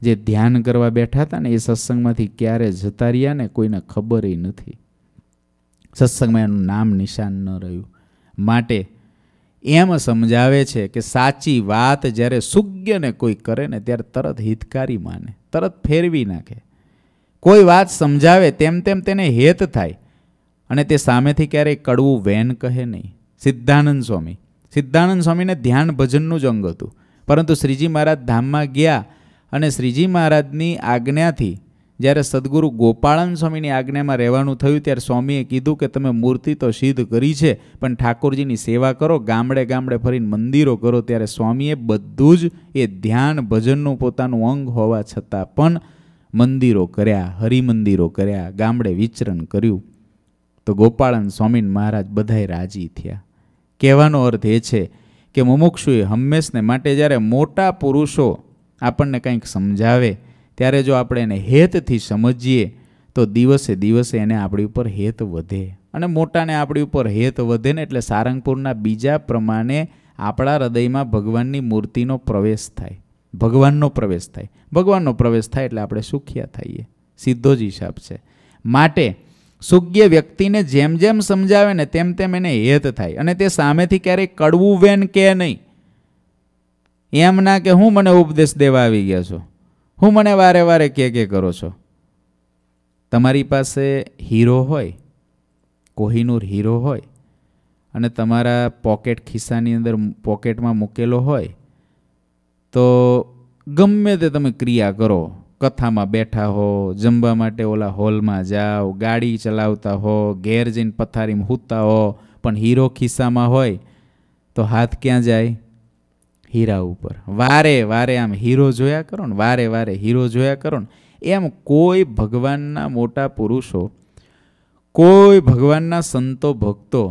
જે ધ્યાન કરવા બેઠા હતા ને એ સત્સંગમાંથી ક્યારે જતા રહ્યા ને કોઈને ખબર નથી સત્સંગમાં એનું નામ નિશાન ન રહ્યું માટે એમ સમજાવે છે કે સાચી વાત જ્યારે સુજ્ઞને કોઈ કરે ને ત્યારે તરત હિતકારી માને તરત ફેરવી નાખે કોઈ વાત સમજાવે તેમ તેમ તેને હેત થાય અને તે સામેથી ક્યારેય કડવું વેન કહે નહીં સિદ્ધાનંદ સ્વામી સિદ્ધાનંદ સ્વામીને ધ્યાન ભજનનું જ અંગ હતું પરંતુ શ્રીજી મહારાજ ધામમાં ગયા અને શ્રીજી મહારાજની આજ્ઞાથી જ્યારે સદગુરુ ગોપાળન સ્વામીની આજ્ઞામાં રહેવાનું થયું ત્યારે સ્વામીએ કીધું કે તમે મૂર્તિ તો સિદ્ધ કરી છે પણ ઠાકોરજીની સેવા કરો ગામડે ગામડે ફરીને મંદિરો કરો ત્યારે સ્વામીએ બધું જ એ ધ્યાન ભજનનું પોતાનું અંગ હોવા છતાં પણ મંદિરો કર્યા હરિમંદિરો કર્યા ગામડે વિચરણ કર્યું તો ગોપાળન સ્વામીન મહારાજ બધાય રાજી થયા કહેવાનો અર્થ એ છે કે મુમુક્ષુએ હંમેશને માટે જ્યારે મોટા પુરુષો આપણને કંઈક સમજાવે ત્યારે જો આપણે એને હેતથી સમજીએ તો દિવસે દિવસે એને આપણી ઉપર હેત વધે અને મોટાને આપણી ઉપર હેત વધે ને એટલે સારંગપુરના બીજા પ્રમાણે આપણા હૃદયમાં ભગવાનની મૂર્તિનો પ્રવેશ થાય ભગવાનનો પ્રવેશ થાય ભગવાનનો પ્રવેશ થાય એટલે આપણે સુખિયા થઈએ સીધો જ હિસાબ છે માટે સુજ્ઞ વ્યક્તિને જેમ જેમ સમજાવે ને તેમ તેમ એને હેત થાય અને તે સામેથી ક્યારેય કડવું વેન કે નહીં એમ ના કે હું મને ઉપદેશ દેવા આવી ગયા છો હું મને વારે વારે કે કે કરો છો તમારી પાસે હીરો હોય કોહિનૂર હીરો હોય અને તમારા પોકેટ ખિસ્સાની અંદર પોકેટમાં મૂકેલો હોય તો ગમે તે તમે ક્રિયા કરો કથામાં બેઠા હો જમવા માટે ઓલા હોલમાં જાઓ ગાડી ચલાવતા હો ઘેર જઈને પથારીમાં હૂતા હો પણ હીરો ખિસ્સામાં હોય તો હાથ ક્યાં જાય હીરા ઉપર વારે વારે આમ હીરો જોયા કરો ને વારે વારે હીરો જોયા કરો ને એમ કોઈ ભગવાનના મોટા પુરુષો કોઈ ભગવાનના સંતો ભક્તો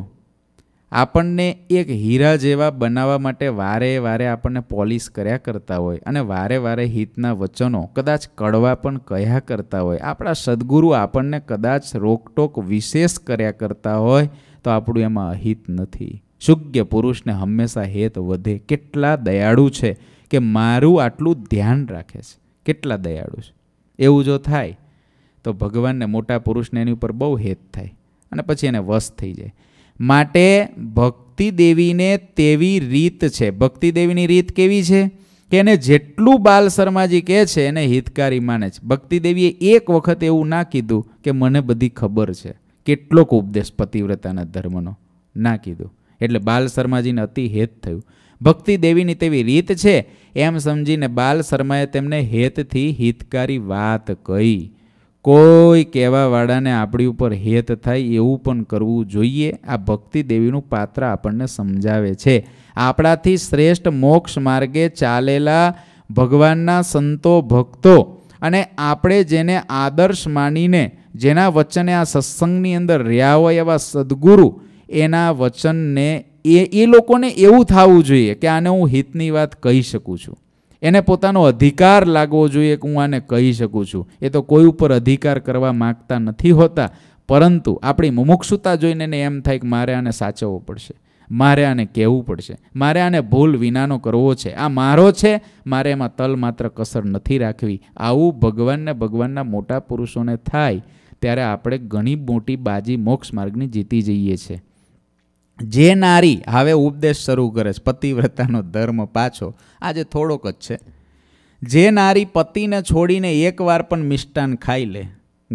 આપણને એક હીરા જેવા બનાવવા માટે વારે વારે આપણને પોલિશ કર્યા કરતા હોય અને વારે વારે હિતના વચનો કદાચ કડવા પણ કહ્યા કરતા હોય આપણા સદગુરુ આપણને કદાચ રોકટોક વિશેષ કર્યા કરતા હોય તો આપણું એમાં અહિત નથી સુજ્ઞ પુરુષને હંમેશા હેત વધે કેટલા દયાળુ છે કે મારું આટલું ધ્યાન રાખે છે કેટલા દયાળુ છે એવું જો થાય તો ભગવાનને મોટા પુરુષને એની ઉપર બહુ હેત થાય અને પછી એને વશ થઈ જાય માટે ભક્તિ દેવીને તેવી રીત છે ભક્તિ દેવીની રીત કેવી છે કે એને જેટલું બાલ શર્માજી કહે છે એને હિતકારી માને છે ભક્તિ દેવીએ એક વખત એવું ના કીધું કે મને બધી ખબર છે કેટલોક ઉપદેશ પતિવ્રતાના ધર્મનો ના કીધું એટલે બાલ શર્માજીને અતિ હેત થયું ભક્તિ દેવીની તેવી રીત છે એમ સમજીને બાલ શર્માએ તેમને હેતથી હિતકારી વાત કહી કોઈ કહેવાવાળાને આપણી ઉપર હેત થાય એવું પણ કરવું જોઈએ આ ભક્તિ દેવીનું પાત્ર આપણને સમજાવે છે આપણાથી શ્રેષ્ઠ મોક્ષ માર્ગે ચાલેલા ભગવાનના સંતો ભક્તો અને આપણે જેને આદર્શ માનીને જેના વચને આ સત્સંગની અંદર રહ્યા હોય એવા સદગુરુ એના વચનને એ એ લોકોને એવું થવું જોઈએ કે આને હું હિતની વાત કહી શકું છું એને પોતાનો અધિકાર લાગવો જોઈએ કે હું આને કહી શકું છું એ તો કોઈ ઉપર અધિકાર કરવા માગતા નથી હોતા પરંતુ આપણી મુમુક્ષુતા જોઈને એને એમ થાય કે મારે આને સાચવવો પડશે મારે આને કહેવું પડશે મારે આને ભૂલ વિનાનો કરવો છે આ મારો છે મારે એમાં તલ માત્ર કસર નથી રાખવી આવું ભગવાનને ભગવાનના મોટા પુરુષોને થાય ત્યારે આપણે ઘણી મોટી બાજી મોક્ષ માર્ગની જીતી જઈએ છીએ જે નારી હવે ઉપદેશ શરૂ કરે છે પતિવ્રતાનો ધર્મ પાછો આજે થોડોક જ છે જે નારી પતિને છોડીને એકવાર પણ મિષ્ટાન ખાઈ લે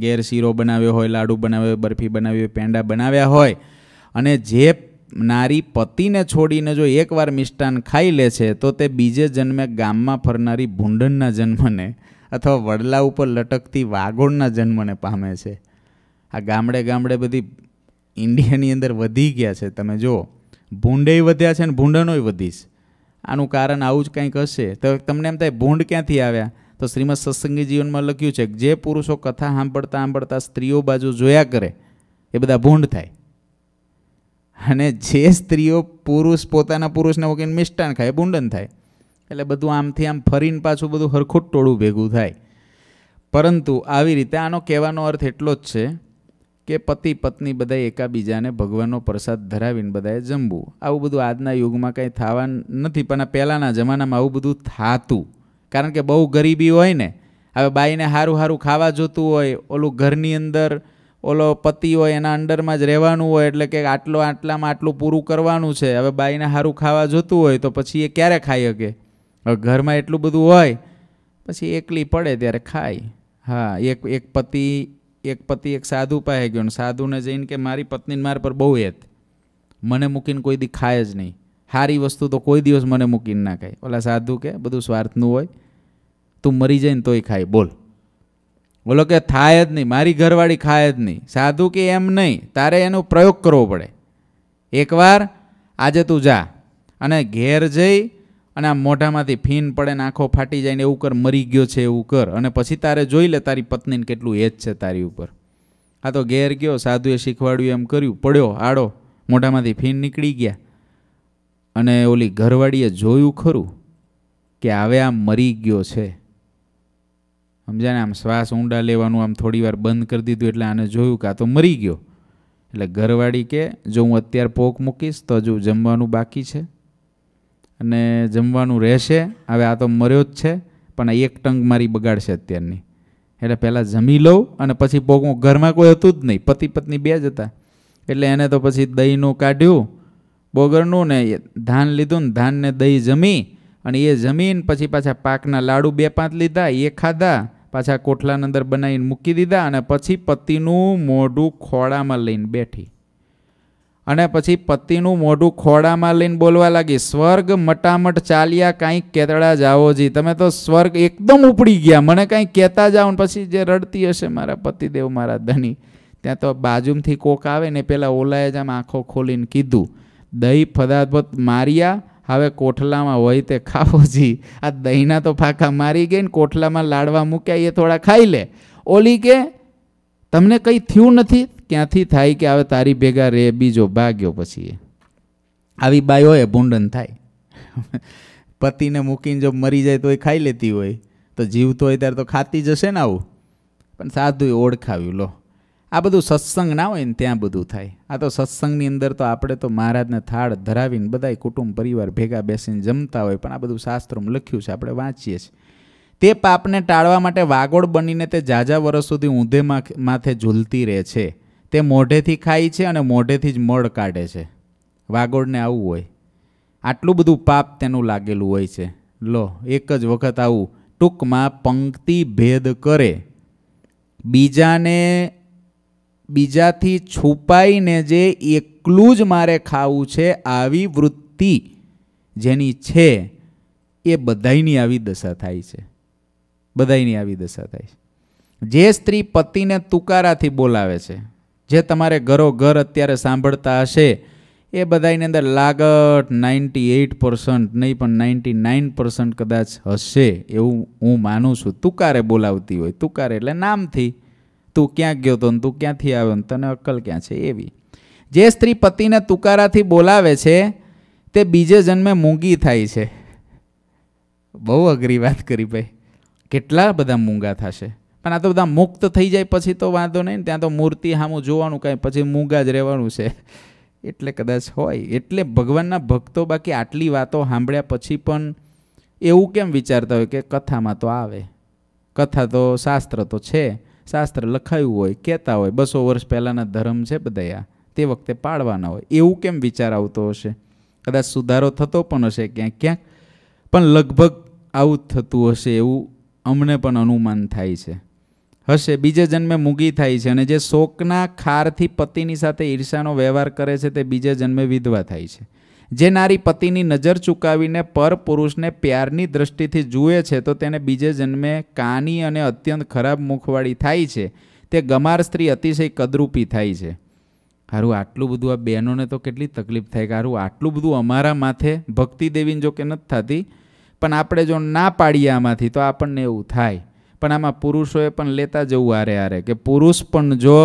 ઘેર શીરો બનાવ્યો હોય લાડુ બનાવ્યો હોય બરફી બનાવી હોય પેંડા બનાવ્યા હોય અને જે નારી પતિને છોડીને જો એકવાર મિષ્ટાન ખાઈ લે છે તો તે બીજે જન્મે ગામમાં ફરનારી ભૂંડનના જન્મને અથવા વડલા ઉપર લટકતી વાગોળના જન્મને પામે છે આ ગામડે ગામડે બધી ઇન્ડિયાની અંદર વધી ગયા છે તમે જુઓ ભૂંડેય વધ્યા છે અને ભૂંડનોય વધીશ આનું કારણ આવું જ કંઈક હશે તો તમને એમ થાય ભૂંડ ક્યાંથી આવ્યા તો શ્રીમદ સત્સંગી જીવનમાં લખ્યું છે કે જે પુરુષો કથા સાંભળતા સાંભળતા સ્ત્રીઓ બાજુ જોયા કરે એ બધા ભૂંડ થાય અને જે સ્ત્રીઓ પુરુષ પોતાના પુરુષને વગેરે મિષ્ટાન ખાય ભૂંડન થાય એટલે બધું આમથી આમ ફરીને પાછું બધું હરખું ટોળું ભેગું થાય પરંતુ આવી રીતે આનો કહેવાનો અર્થ એટલો જ છે કે પતિ પત્ની બધા એકાબીજાને ભગવાનનો પ્રસાદ ધરાવીને બધાએ જમવું આવું બધું આજના યુગમાં કંઈ થવા નથી પણ પહેલાંના જમાનામાં આવું બધું થતું કારણ કે બહુ ગરીબી હોય ને હવે બાઈને સારું સારું ખાવા જોતું હોય ઓલું ઘરની અંદર ઓલો પતિ હોય એના અંડરમાં જ રહેવાનું હોય એટલે કે આટલો આટલામાં આટલું પૂરું કરવાનું છે હવે બાઈને સારું ખાવા જોતું હોય તો પછી એ ક્યારે ખાઈ શકે હવે ઘરમાં એટલું બધું હોય પછી એકલી પડે ત્યારે ખાય હા એક એક પતિ એક પતિ એક સાધુ પાસે ગયો ને સાધુને જઈને કે મારી પત્નીને માર પર બહુ હેત મને મૂકીને કોઈ દી ખાય જ નહીં સારી વસ્તુ તો કોઈ દિવસ મને મૂકીને ના ખાય ઓલા સાધુ કે બધું સ્વાર્થનું હોય તું મરી ને તોય ખાય બોલ બોલો કે થાય જ નહીં મારી ઘરવાળી ખાય જ નહીં સાધુ કે એમ નહીં તારે એનો પ્રયોગ કરવો પડે એકવાર આજે તું જા અને ઘેર જઈ અને આમ મોઢામાંથી ફીન પડે ને આંખો ફાટી જાય ને એવું કર મરી ગયો છે એવું કર અને પછી તારે જોઈ લે તારી પત્નીને કેટલું એજ છે તારી ઉપર આ તો ઘેર ગયો સાધુએ શીખવાડ્યું એમ કર્યું પડ્યો આડો મોઢામાંથી ફીન નીકળી ગયા અને ઓલી ઘરવાળીએ જોયું ખરું કે હવે આમ મરી ગયો છે સમજાને આમ શ્વાસ ઊંડા લેવાનું આમ થોડી વાર બંધ કરી દીધું એટલે આને જોયું કે આ તો મરી ગયો એટલે ઘરવાળી કે જો હું અત્યારે પોક મૂકીશ તો હજુ જમવાનું બાકી છે અને જમવાનું રહેશે હવે આ તો મર્યો જ છે પણ એક ટંગ મારી બગાડશે અત્યારની એટલે પહેલાં જમી લઉં અને પછી પોકું ઘરમાં કોઈ હતું જ નહીં પતિ પત્ની બે જ હતા એટલે એને તો પછી દહીંનું કાઢ્યું બોગરનું ને ધાન લીધું ને ધાનને દહીં જમી અને એ જમીન પછી પાછા પાકના લાડુ બે પાંચ લીધા એ ખાધા પાછા કોઠલાની અંદર બનાવીને મૂકી દીધા અને પછી પતિનું મોઢું ખોળામાં લઈને બેઠી અને પછી પતિનું મોઢું ખોડામાં લઈને બોલવા લાગી સ્વર્ગ મટામટ ચાલ્યા કાંઈક કેતડા જી તમે તો સ્વર્ગ એકદમ ઉપડી ગયા મને કાંઈ કહેતા જાઓ ને પછી જે રડતી હશે મારા પતિદેવ મારા ધની ત્યાં તો બાજુમથી કોક આવે ને પેલા ઓલાએ જ આમ આંખો ખોલીને કીધું દહીં પદાર્થ માર્યા હવે કોઠલામાં હોય તે ખાવો જી આ દહીંના તો ફાંકા મારી ગઈ ને કોઠલામાં લાડવા મૂક્યા એ થોડા ખાઈ લે ઓલી કે તમને કંઈ થયું નથી ક્યાંથી થાય કે હવે તારી ભેગા રે બીજો ભાગ્યો પછી એ આવી બાયોએ ભૂંડન થાય પતિને મૂકીને જો મરી જાય તો એ ખાઈ લેતી હોય તો જીવતો હોય ત્યારે તો ખાતી જશે ને આવું પણ સાધુ ઓળખાવ્યું લો આ બધું સત્સંગ ના હોય ને ત્યાં બધું થાય આ તો સત્સંગની અંદર તો આપણે તો મહારાજને થાળ ધરાવીને બધા કુટુંબ પરિવાર ભેગા બેસીને જમતા હોય પણ આ બધું શાસ્ત્રોમાં લખ્યું છે આપણે વાંચીએ છીએ તે પાપને ટાળવા માટે વાગોળ બનીને તે જાજા વર્ષ સુધી ઊંધે માથે ઝૂલતી રહે છે તે મોઢેથી ખાય છે અને મોઢેથી જ મળ કાઢે છે વાગોળને આવું હોય આટલું બધું પાપ તેનું લાગેલું હોય છે લો એક જ વખત આવું ટૂંકમાં પંક્તિ ભેદ કરે બીજાને બીજાથી છુપાઈને જે એકલું જ મારે ખાવું છે આવી વૃત્તિ જેની છે એ બધાની આવી દશા થાય છે બધાની આવી દશા થાય છે જે સ્ત્રી પતિને તુકારાથી બોલાવે છે જે તમારે ઘરો ઘર અત્યારે સાંભળતા હશે એ બધાની અંદર લાગટ નાઇન્ટી એઇટ પર્સન્ટ નહીં પણ નાઇન્ટી નાઇન પર્સન્ટ કદાચ હશે એવું હું માનું છું તુકારે બોલાવતી હોય તુકારે એટલે નામથી તું ક્યાં ગયો તો ને તું ક્યાંથી આવ્યો ને તને અક્કલ ક્યાં છે એવી જે સ્ત્રી પતિને તુકારાથી બોલાવે છે તે બીજે જન્મે મૂંગી થાય છે બહુ અઘરી વાત કરી ભાઈ કેટલા બધા મૂંગા થશે પણ આ તો બધા મુક્ત થઈ જાય પછી તો વાંધો નહીં ત્યાં તો મૂર્તિ સામું જોવાનું કાંઈ પછી મૂંગા જ રહેવાનું છે એટલે કદાચ હોય એટલે ભગવાનના ભક્તો બાકી આટલી વાતો સાંભળ્યા પછી પણ એવું કેમ વિચારતા હોય કે કથામાં તો આવે કથા તો શાસ્ત્ર તો છે શાસ્ત્ર લખાયું હોય કહેતા હોય બસો વર્ષ પહેલાંના ધર્મ છે બધા તે વખતે પાળવાના હોય એવું કેમ વિચાર આવતો હશે કદાચ સુધારો થતો પણ હશે ક્યાંક ક્યાંક પણ લગભગ આવું જ થતું હશે એવું અમને પણ અનુમાન થાય છે હશે બીજે જન્મે મૂગી થાય છે અને જે શોકના ખારથી પતિની સાથે ઈર્ષાનો વ્યવહાર કરે છે તે બીજે જન્મે વિધવા થાય છે જે નારી પતિની નજર ચૂકાવીને પર પુરુષને પ્યારની દ્રષ્ટિથી જુએ છે તો તેને બીજે જન્મે કાની અને અત્યંત ખરાબ મુખવાળી થાય છે તે ગમાર સ્ત્રી અતિશય કદરૂપી થાય છે હારું આટલું બધું આ બહેનોને તો કેટલી તકલીફ થાય કે હારું આટલું બધું અમારા માથે ભક્તિ દેવીને જો કે નથી થતી પણ આપણે જો ના પાડીએ આમાંથી તો આપણને એવું થાય પણ આમાં પુરુષોએ પણ લેતા જવું આરે આરે કે પુરુષ પણ જો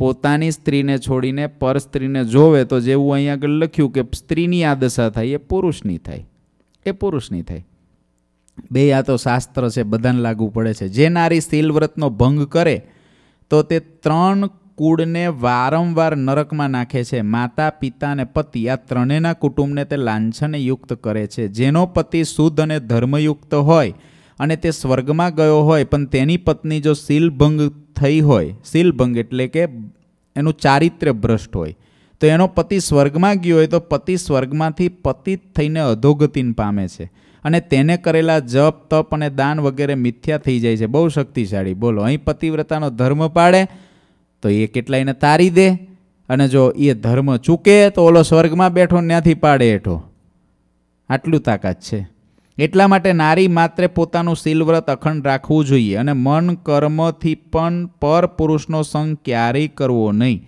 પોતાની સ્ત્રીને છોડીને પર સ્ત્રીને જોવે તો જેવું અહીંયા આગળ લખ્યું કે સ્ત્રીની આ દશા થાય એ પુરુષની થાય એ પુરુષની થાય બે આ તો શાસ્ત્ર છે બધાને લાગુ પડે છે જે નારી શીલવ્રતનો ભંગ કરે તો તે ત્રણ કુળને વારંવાર નરકમાં નાખે છે માતા પિતા અને પતિ આ ત્રણેયના કુટુંબને તે લાંછનયુક્ત કરે છે જેનો પતિ શુદ્ધ અને ધર્મયુક્ત હોય અને તે સ્વર્ગમાં ગયો હોય પણ તેની પત્ની જો શીલભંગ થઈ હોય શીલભંગ એટલે કે એનું ચારિત્ર્ય ભ્રષ્ટ હોય તો એનો પતિ સ્વર્ગમાં ગયો હોય તો પતિ સ્વર્ગમાંથી પતિત થઈને અધોગતિન પામે છે અને તેને કરેલા જપ તપ અને દાન વગેરે મિથ્યા થઈ જાય છે બહુ શક્તિશાળી બોલો અહીં પતિવ્રતાનો ધર્મ પાડે તો એ કેટલા એને તારી દે અને જો એ ધર્મ ચૂકે તો ઓલો સ્વર્ગમાં બેઠો ત્યાંથી પાડે હેઠો આટલું તાકાત છે એટલા માટે નારી માત્રે પોતાનું શીલવ્રત અખંડ રાખવું જોઈએ અને મન કર્મથી પણ પર પુરુષનો સંગ ક્યારેય કરવો નહીં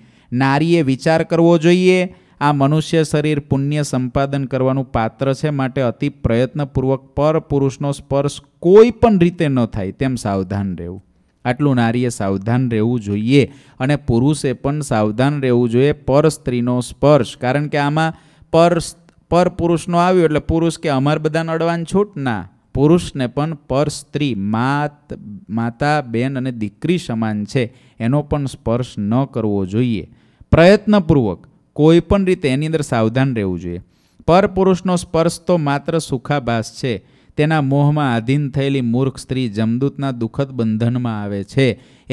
નારીએ વિચાર કરવો જોઈએ આ મનુષ્ય શરીર પુણ્ય સંપાદન કરવાનું પાત્ર છે માટે અતિ પ્રયત્નપૂર્વક પર પુરુષનો સ્પર્શ કોઈ પણ રીતે ન થાય તેમ સાવધાન રહેવું આટલું નારીએ સાવધાન રહેવું જોઈએ અને પુરુષે પણ સાવધાન રહેવું જોઈએ પર સ્ત્રીનો સ્પર્શ કારણ કે આમાં પર પર પુરુષનો આવ્યું એટલે પુરુષ કે અમાર બધાને અડવાની છૂટ ના પુરુષને પણ પર સ્ત્રી માત માતા બેન અને દીકરી સમાન છે એનો પણ સ્પર્શ ન કરવો જોઈએ પ્રયત્નપૂર્વક કોઈ પણ રીતે એની અંદર સાવધાન રહેવું જોઈએ પર પુરુષનો સ્પર્શ તો માત્ર સુખાભાસ છે તેના મોહમાં આધીન થયેલી મૂર્ખ સ્ત્રી જમદૂતના દુઃખદ બંધનમાં આવે છે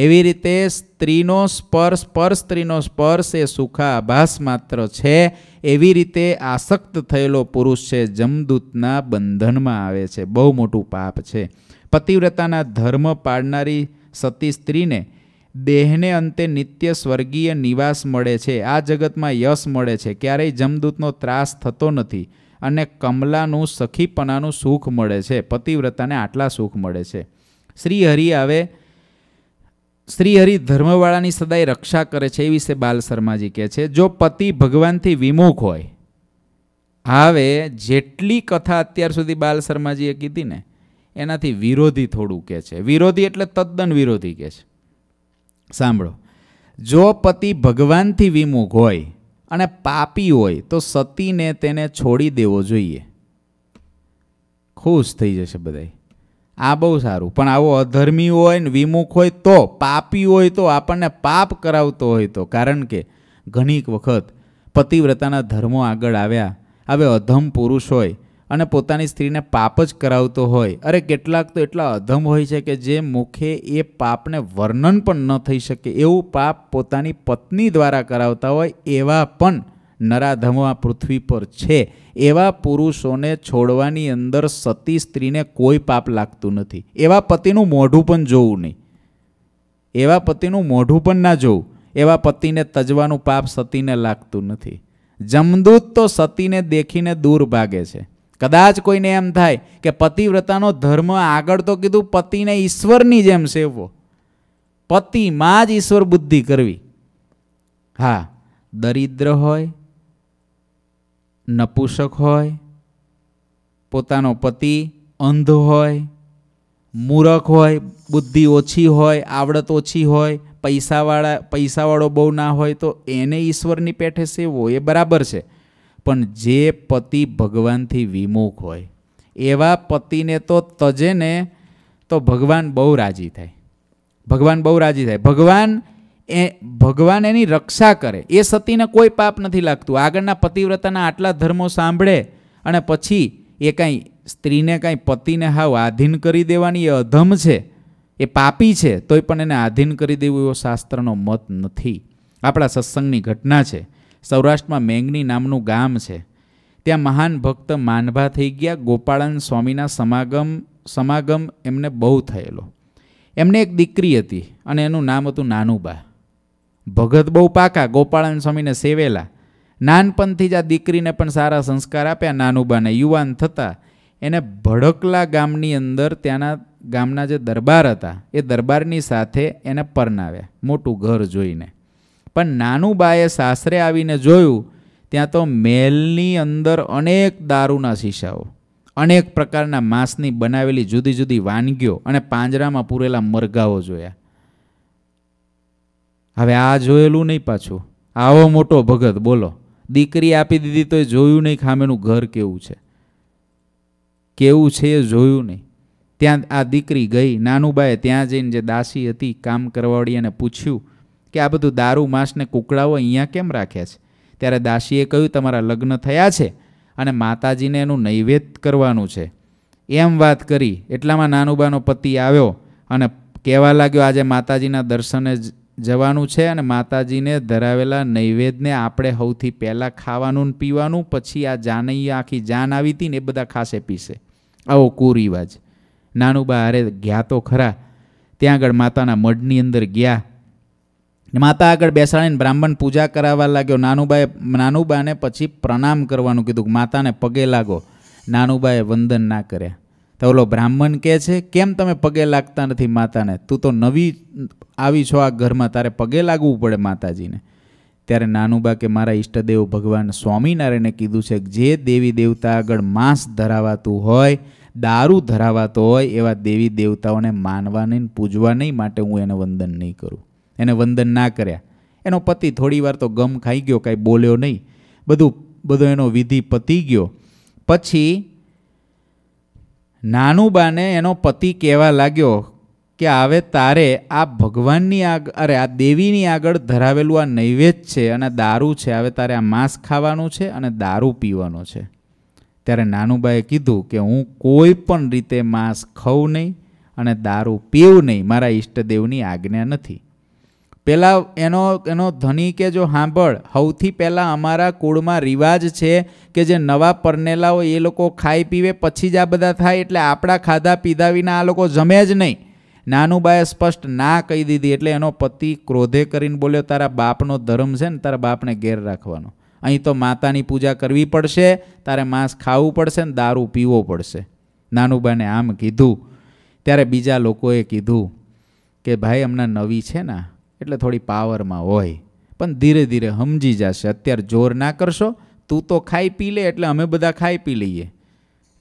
એવી રીતે સ્ત્રીનો સ્પર્શ પર સ્ત્રીનો સ્પર્શ એ સુખા આભાસ માત્ર છે એવી રીતે આસક્ત થયેલો પુરુષ છે જમદૂતના બંધનમાં આવે છે બહુ મોટું પાપ છે પતિવ્રતાના ધર્મ પાડનારી સતી સ્ત્રીને દેહને અંતે નિત્ય સ્વર્ગીય નિવાસ મળે છે આ જગતમાં યશ મળે છે ક્યારેય જમદૂતનો ત્રાસ થતો નથી અને કમલાનું સખીપણાનું સુખ મળે છે પતિવ્રતાને આટલા સુખ મળે છે શ્રીહરિ આવે શ્રીહરિ ધર્મવાળાની સદાય રક્ષા કરે છે એ વિશે બાલ શર્માજી કહે છે જો પતિ ભગવાનથી વિમુખ હોય હવે જેટલી કથા અત્યાર સુધી બાલ શર્માજીએ કીધી ને એનાથી વિરોધી થોડું કહે છે વિરોધી એટલે તદ્દન વિરોધી કહે છે સાંભળો જો પતિ ભગવાનથી વિમુખ હોય અને પાપી હોય તો સતીને તેને છોડી દેવો જોઈએ ખુશ થઈ જશે બધા આ બહુ સારું પણ આવો અધર્મી હોય ને વિમુખ હોય તો પાપી હોય તો આપણને પાપ કરાવતો હોય તો કારણ કે ઘણીક વખત પતિવ્રતાના ધર્મો આગળ આવ્યા હવે અધમ પુરુષ હોય અને પોતાની સ્ત્રીને પાપ જ કરાવતો હોય અરે કેટલાક તો એટલા અધમ હોય છે કે જે મુખે એ પાપને વર્ણન પણ ન થઈ શકે એવું પાપ પોતાની પત્ની દ્વારા કરાવતા હોય એવા પણ નરાધમો આ પૃથ્વી પર છે એવા પુરુષોને છોડવાની અંદર સતી સ્ત્રીને કોઈ પાપ લાગતું નથી એવા પતિનું મોઢું પણ જોવું નહીં એવા પતિનું મોઢું પણ ના જોવું એવા પતિને તજવાનું પાપ સતીને લાગતું નથી જમદૂત તો સતીને દેખીને દૂર ભાગે છે કદાચ કોઈને એમ થાય કે પતિવ્રતાનો ધર્મ આગળ તો કીધું પતિને ઈશ્વરની જેમ સેવવો પતિમાં જ ઈશ્વર બુદ્ધિ કરવી હા દરિદ્ર હોય નપુસક હોય પોતાનો પતિ અંધ હોય મૂરખ હોય બુદ્ધિ ઓછી હોય આવડત ઓછી હોય પૈસાવાળા પૈસાવાળો બહુ ના હોય તો એને ઈશ્વરની પેઠે સેવવો એ બરાબર છે પણ જે પતિ ભગવાનથી વિમુખ હોય એવા પતિને તો તજે ને તો ભગવાન બહુ રાજી થાય ભગવાન બહુ રાજી થાય ભગવાન એ ભગવાન એની રક્ષા કરે એ સતીને કોઈ પાપ નથી લાગતું આગળના પતિવ્રતાના આટલા ધર્મો સાંભળે અને પછી એ કાંઈ સ્ત્રીને કાંઈ પતિને હાવ આધીન કરી દેવાની એ અધમ છે એ પાપી છે તોય પણ એને આધીન કરી દેવું એવો શાસ્ત્રનો મત નથી આપણા સત્સંગની ઘટના છે સૌરાષ્ટ્રમાં મેંગની નામનું ગામ છે ત્યાં મહાન ભક્ત માનભા થઈ ગયા ગોપાળન સ્વામીના સમાગમ સમાગમ એમને બહુ થયેલો એમને એક દીકરી હતી અને એનું નામ હતું નાનુબા ભગત બહુ પાકા ગોપાળન સ્વામીને સેવેલા નાનપણથી જ આ દીકરીને પણ સારા સંસ્કાર આપ્યા નાનુબાને યુવાન થતાં એને ભડકલા ગામની અંદર ત્યાંના ગામના જે દરબાર હતા એ દરબારની સાથે એને પરનાવ્યા મોટું ઘર જોઈને પણ નાનું નાનુબાએ સાસરે આવીને જોયું ત્યાં તો મહેલની અંદર અનેક દારૂના શીશાઓ અનેક પ્રકારના માંસની બનાવેલી જુદી જુદી વાનગીઓ અને પાંજરામાં પૂરેલા મરઘાઓ જોયા હવે આ જોયેલું નહીં પાછું આવો મોટો ભગત બોલો દીકરી આપી દીધી તો એ જોયું નહીં ખામેનું ઘર કેવું છે કેવું છે એ જોયું નહીં ત્યાં આ દીકરી ગઈ નાનુબાએ ત્યાં જઈને જે દાસી હતી કામ કરવાવાળી એને પૂછ્યું કે આ બધું દારૂ માંસને કુકડાઓ અહીંયા કેમ રાખ્યા છે ત્યારે દાસીએ કહ્યું તમારા લગ્ન થયા છે અને માતાજીને એનું નૈવેદ્ય કરવાનું છે એમ વાત કરી એટલામાં નાનુબાનો પતિ આવ્યો અને કહેવા લાગ્યો આજે માતાજીના દર્શને જવાનું છે અને માતાજીને ધરાવેલા નૈવેદ્યને આપણે સૌથી પહેલાં ખાવાનું ને પીવાનું પછી આ જાનૈયા આખી જાન આવી હતી ને એ બધા ખાસે પીશે આવો કુરિવાજ નાનુબા અરે ગયા તો ખરા ત્યાં આગળ માતાના મઢની અંદર ગયા માતા આગળ બેસાડીને બ્રાહ્મણ પૂજા કરાવવા લાગ્યો નાનુબાએ નાનુબાને પછી પ્રણામ કરવાનું કીધું માતાને પગે લાગો નાનુબાએ વંદન ના કર્યા તો ઓલો બ્રાહ્મણ કહે છે કેમ તમે પગે લાગતા નથી માતાને તું તો નવી આવી છો આ ઘરમાં તારે પગે લાગવું પડે માતાજીને ત્યારે નાનુબા કે મારા ઈષ્ટદેવ ભગવાન સ્વામિનારાયણે કીધું છે જે દેવી દેવતા આગળ માંસ ધરાવાતું હોય દારૂ ધરાવાતો હોય એવા દેવી દેવતાઓને માનવા નહીં પૂજવા નહીં માટે હું એને વંદન નહીં કરું એને વંદન ના કર્યા એનો પતિ થોડીવાર તો ગમ ખાઈ ગયો કાંઈ બોલ્યો નહીં બધું બધો એનો વિધિ પતી ગયો પછી નાનુબાને એનો પતિ કહેવા લાગ્યો કે હવે તારે આ ભગવાનની આગ અરે આ દેવીની આગળ ધરાવેલું આ નૈવેદ્ય છે અને દારૂ છે હવે તારે આ માંસ ખાવાનું છે અને દારૂ પીવાનો છે ત્યારે નાનુબાએ કીધું કે હું કોઈ પણ રીતે માંસ ખાઉં નહીં અને દારૂ પીવું નહીં મારા ઈષ્ટદેવની આજ્ઞા નથી પહેલાં એનો એનો ધણી કે જો સાંભળ સૌથી પહેલાં અમારા કુળમાં રિવાજ છે કે જે નવા પરનેલાઓ એ લોકો ખાઈ પીવે પછી જ આ બધા થાય એટલે આપણા ખાધા પીધા વિના આ લોકો જમે જ નહીં નાનુબાએ સ્પષ્ટ ના કહી દીધી એટલે એનો પતિ ક્રોધે કરીને બોલ્યો તારા બાપનો ધર્મ છે ને તારા બાપને ઘેર રાખવાનો અહીં તો માતાની પૂજા કરવી પડશે તારે માંસ ખાવું પડશે ને દારૂ પીવો પડશે નાનુબાને આમ કીધું ત્યારે બીજા લોકોએ કીધું કે ભાઈ હમણાં નવી છે ને એટલે થોડી પાવરમાં હોય પણ ધીરે ધીરે સમજી જશે અત્યારે જોર ના કરશો તું તો ખાઈ પી લે એટલે અમે બધા ખાઈ પી લઈએ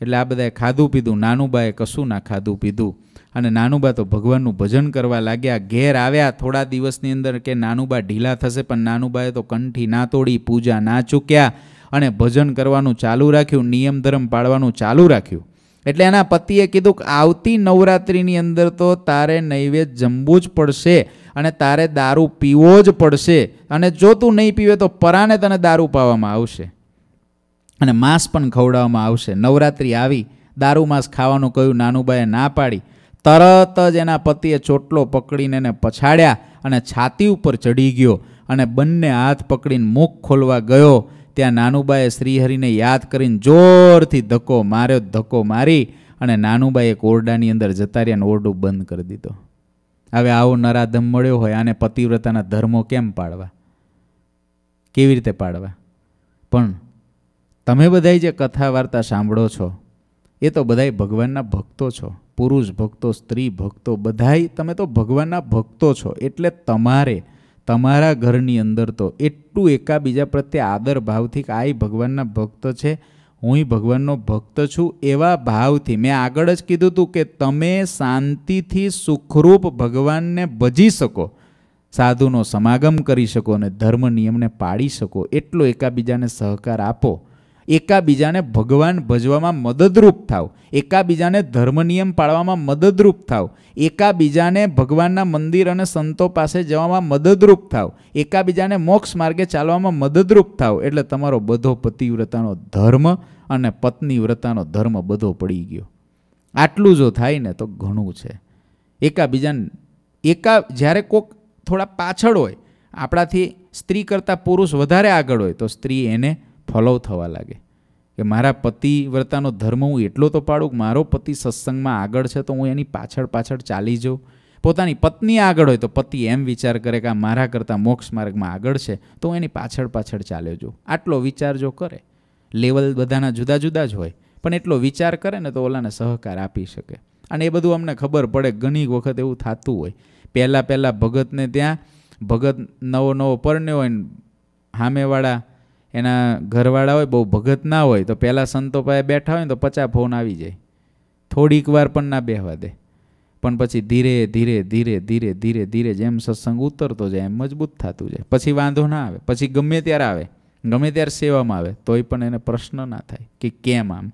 એટલે આ બધાએ ખાધું પીધું નાનુબાએ કશું ના ખાધું પીધું અને નાનુબા તો ભગવાનનું ભજન કરવા લાગ્યા ઘેર આવ્યા થોડા દિવસની અંદર કે નાનુબા ઢીલા થશે પણ નાનુબાએ તો કંઠી ના તોડી પૂજા ના ચૂક્યા અને ભજન કરવાનું ચાલુ રાખ્યું નિયમ ધર્મ પાળવાનું ચાલુ રાખ્યું એટલે એના પતિએ કીધું કે આવતી નવરાત્રિની અંદર તો તારે નૈવેદ્ય જમવું જ પડશે અને તારે દારૂ પીવો જ પડશે અને જો તું નહીં પીવે તો પરાને તને દારૂ પાવામાં આવશે અને માંસ પણ ખવડાવવામાં આવશે નવરાત્રિ આવી દારૂ માંસ ખાવાનું કહ્યું નાનુબાએ ના પાડી તરત જ એના પતિએ ચોટલો પકડીને એને પછાડ્યા અને છાતી ઉપર ચડી ગયો અને બંને હાથ પકડીને મુખ ખોલવા ગયો ત્યાં નાનુબાએ શ્રીહરિને યાદ કરીને જોરથી ધક્કો માર્યો ધક્કો મારી અને નાનુબાએ એક ઓરડાની અંદર જતા રહ્યા અને ઓરડું બંધ કરી દીધો હવે આવો નરાધમ મળ્યો હોય આને પતિવ્રતાના ધર્મો કેમ પાડવા કેવી રીતે પાડવા પણ તમે બધાય જે કથા વાર્તા સાંભળો છો એ તો બધાય ભગવાનના ભક્તો છો પુરુષ ભક્તો સ્ત્રી ભક્તો બધાય તમે તો ભગવાનના ભક્તો છો એટલે તમારે તમારા ઘરની અંદર તો એટલું એકાબીજા પ્રત્યે આદર ભાવથી કે આ ભગવાનના ભક્ત છે હું ભગવાનનો ભક્ત છું એવા ભાવથી મેં આગળ જ કીધું હતું કે તમે શાંતિથી સુખરૂપ ભગવાનને ભજી શકો સાધુનો સમાગમ કરી શકો અને ધર્મ નિયમને પાળી શકો એટલો એકાબીજાને સહકાર આપો એકાબીજાને ભગવાન ભજવામાં મદદરૂપ થાવ એકાબીજાને ધર્મ નિયમ પાળવામાં મદદરૂપ થાવ એકાબીજાને ભગવાનના મંદિર અને સંતો પાસે જવામાં મદદરૂપ થાવ એકાબીજાને મોક્ષ માર્ગે ચાલવામાં મદદરૂપ થાવ એટલે તમારો બધો પતિવ્રતાનો ધર્મ અને પત્નીવ્રતાનો ધર્મ બધો પડી ગયો આટલું જો થાય ને તો ઘણું છે એકાબીજાને એકા જ્યારે કોઈક થોડા પાછળ હોય આપણાથી સ્ત્રી કરતાં પુરુષ વધારે આગળ હોય તો સ્ત્રી એને ફોલો થવા લાગે કે મારા પતિવ્રતાનો ધર્મ હું એટલો તો પાડું કે મારો પતિ સત્સંગમાં આગળ છે તો હું એની પાછળ પાછળ ચાલી જાઉં પોતાની પત્ની આગળ હોય તો પતિ એમ વિચાર કરે કે આ મારા કરતાં મોક્ષ માર્ગમાં આગળ છે તો હું એની પાછળ પાછળ ચાલ્યો જાઉં આટલો વિચાર જો કરે લેવલ બધાના જુદા જુદા જ હોય પણ એટલો વિચાર કરે ને તો ઓલાને સહકાર આપી શકે અને એ બધું અમને ખબર પડે ઘણી વખત એવું થતું હોય પહેલાં પહેલાં ભગતને ત્યાં ભગત નવો નવો પરણ્યો હોય સામેવાળા એના ઘરવાળા હોય બહુ ભગત ના હોય તો પહેલાં સંતો પાસે બેઠા હોય ને તો પચા ફોન આવી જાય થોડીક વાર પણ ના બેહવા દે પણ પછી ધીરે ધીરે ધીરે ધીરે ધીરે ધીરે જેમ સત્સંગ ઉતરતો જાય એમ મજબૂત થતું જાય પછી વાંધો ના આવે પછી ગમે ત્યારે આવે ગમે ત્યારે સેવામાં આવે તોય પણ એને પ્રશ્ન ના થાય કે કેમ આમ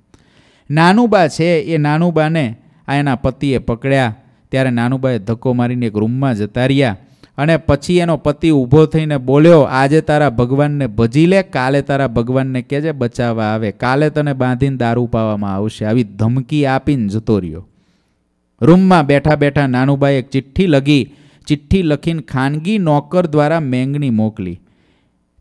નાનુબા છે એ નાનુબાને આ એના પતિએ પકડ્યા ત્યારે નાનુબાએ ધક્કો મારીને એક રૂમમાં જતા રહ્યા અને પછી એનો પતિ ઊભો થઈને બોલ્યો આજે તારા ભગવાનને ભજી લે કાલે તારા ભગવાનને કેજે બચાવવા આવે કાલે તને બાંધીને દારૂ પાવામાં આવશે આવી ધમકી આપીને જતો રહ્યો રૂમમાં બેઠા બેઠા નાનુબાઈ એક ચિઠ્ઠી લગી ચિઠ્ઠી લખીને ખાનગી નોકર દ્વારા મેંગણી મોકલી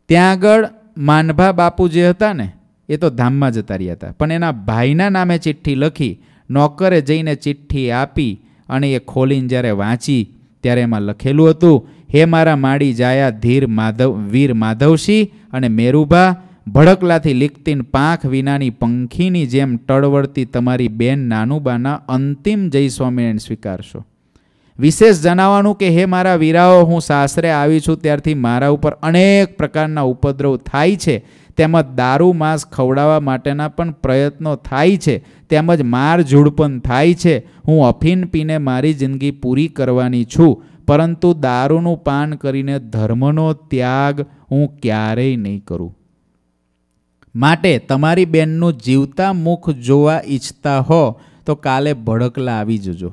ત્યાં આગળ માનભા બાપુ જે હતા ને એ તો ધામમાં જતા રહ્યા હતા પણ એના ભાઈના નામે ચિઠ્ઠી લખી નોકરે જઈને ચિઠ્ઠી આપી અને એ ખોલીને જ્યારે વાંચી ત્યારે એમાં લખેલું હતું હે મારા માડી જાયા ધીર માધવ વીર માધવસિંહ અને મેરુભા ભડકલાથી લીકતીન પાંખ વિનાની પંખીની જેમ ટળવળતી તમારી બેન નાનુબાના અંતિમ જય સ્વામિનારાયણ સ્વીકારશો વિશેષ જણાવવાનું કે હે મારા વીરાઓ હું સાસરે આવી છું ત્યારથી મારા ઉપર અનેક પ્રકારના ઉપદ્રવ થાય છે તેમજ દારૂ માંસ ખવડાવવા માટેના પણ પ્રયત્નો થાય છે તેમજ માર પણ થાય છે હું અફીન પીને મારી જિંદગી પૂરી કરવાની છું પરંતુ દારૂનું પાન કરીને ધર્મનો ત્યાગ હું ક્યારેય નહીં કરું માટે તમારી બેનનું જીવતા મુખ જોવા ઈચ્છતા હો તો કાલે ભડકલા આવી જજો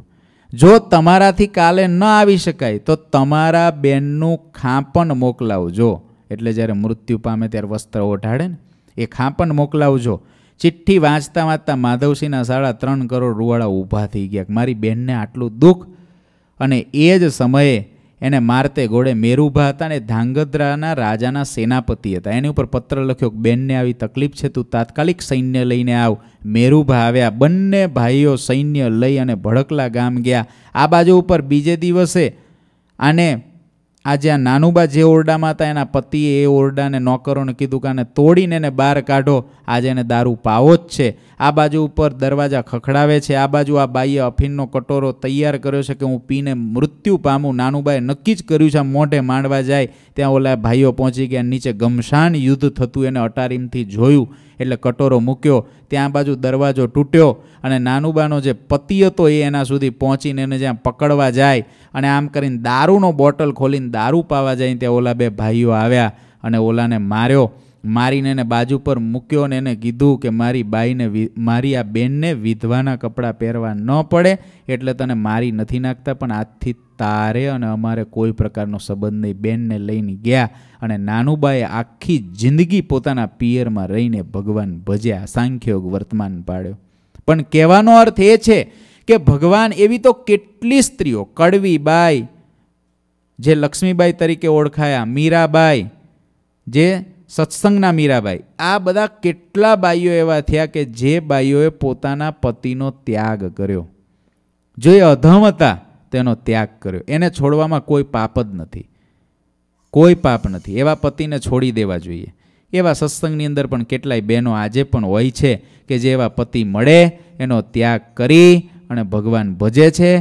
જો તમારાથી કાલે ન આવી શકાય તો તમારા બેનનું ખાંપણ મોકલાવજો એટલે જ્યારે મૃત્યુ પામે ત્યારે વસ્ત્ર ઓઢાડે ને એ ખાંપણ મોકલાવજો ચિઠ્ઠી વાંચતા વાંચતા માધવસિંહના સાડા ત્રણ કરોડ રૂવાળા ઊભા થઈ ગયા મારી બેનને આટલું દુઃખ અને એ જ સમયે એને મારતે ગોળે મેરુભા હતા અને ધાંગધ્રાના રાજાના સેનાપતિ હતા એની ઉપર પત્ર લખ્યો કે બેનને આવી તકલીફ છે તું તાત્કાલિક સૈન્ય લઈને આવ મેરુભા આવ્યા બંને ભાઈઓ સૈન્ય લઈ અને ભડકલા ગામ ગયા આ બાજુ ઉપર બીજે દિવસે આને આ જ્યાં નાનુબા જે ઓરડામાં હતા એના પતિએ એ ઓરડાને નોકરોને કીધું કે આને તોડીને એને બહાર કાઢો આજે એને દારૂ પાવો જ છે આ બાજુ ઉપર દરવાજા ખખડાવે છે આ બાજુ આ બાઈએ અફીનનો કટોરો તૈયાર કર્યો છે કે હું પીને મૃત્યુ પામું નાનુબાએ નક્કી જ કર્યું છે મોઢે માંડવા જાય ત્યાં ઓલા ભાઈઓ પહોંચી ગયા નીચે ગમશાન યુદ્ધ થતું એને અટારીમથી જોયું એટલે કટોરો મૂક્યો ત્યાં બાજુ દરવાજો તૂટ્યો અને નાનુબાનો જે પતિ હતો એ એના સુધી પહોંચીને એને જ્યાં પકડવા જાય અને આમ કરીને દારૂનો બોટલ ખોલીને દારૂ પાવા જાય ત્યાં ઓલા બે ભાઈઓ આવ્યા અને ઓલાને માર્યો મારીને એને બાજુ પર મૂક્યો અને એને કીધું કે મારી બાઈને મારી આ બેનને વિધવાના કપડાં પહેરવા ન પડે એટલે તને મારી નથી નાખતા પણ આજથી તારે અને અમારે કોઈ પ્રકારનો સંબંધ નહીં બેનને લઈને ગયા અને નાનુબાએ આખી જિંદગી પોતાના પિયરમાં રહીને ભગવાન ભજ્યા સાંખ્યોગ વર્તમાન પાડ્યો પણ કહેવાનો અર્થ એ છે કે ભગવાન એવી તો કેટલી સ્ત્રીઓ કડવી બાઈ જે લક્ષ્મીબાઈ તરીકે ઓળખાયા મીરાબાઈ જે સત્સંગના મીરાબાઈ આ બધા કેટલા બાઈઓ એવા થયા કે જે બાઈઓએ પોતાના પતિનો ત્યાગ કર્યો જો એ અધમ હતા તેનો ત્યાગ કર્યો એને છોડવામાં કોઈ પાપ જ નથી કોઈ પાપ નથી એવા પતિને છોડી દેવા જોઈએ એવા સત્સંગની અંદર પણ કેટલાય બહેનો આજે પણ હોય છે કે જે એવા પતિ મળે એનો ત્યાગ કરી અને ભગવાન ભજે છે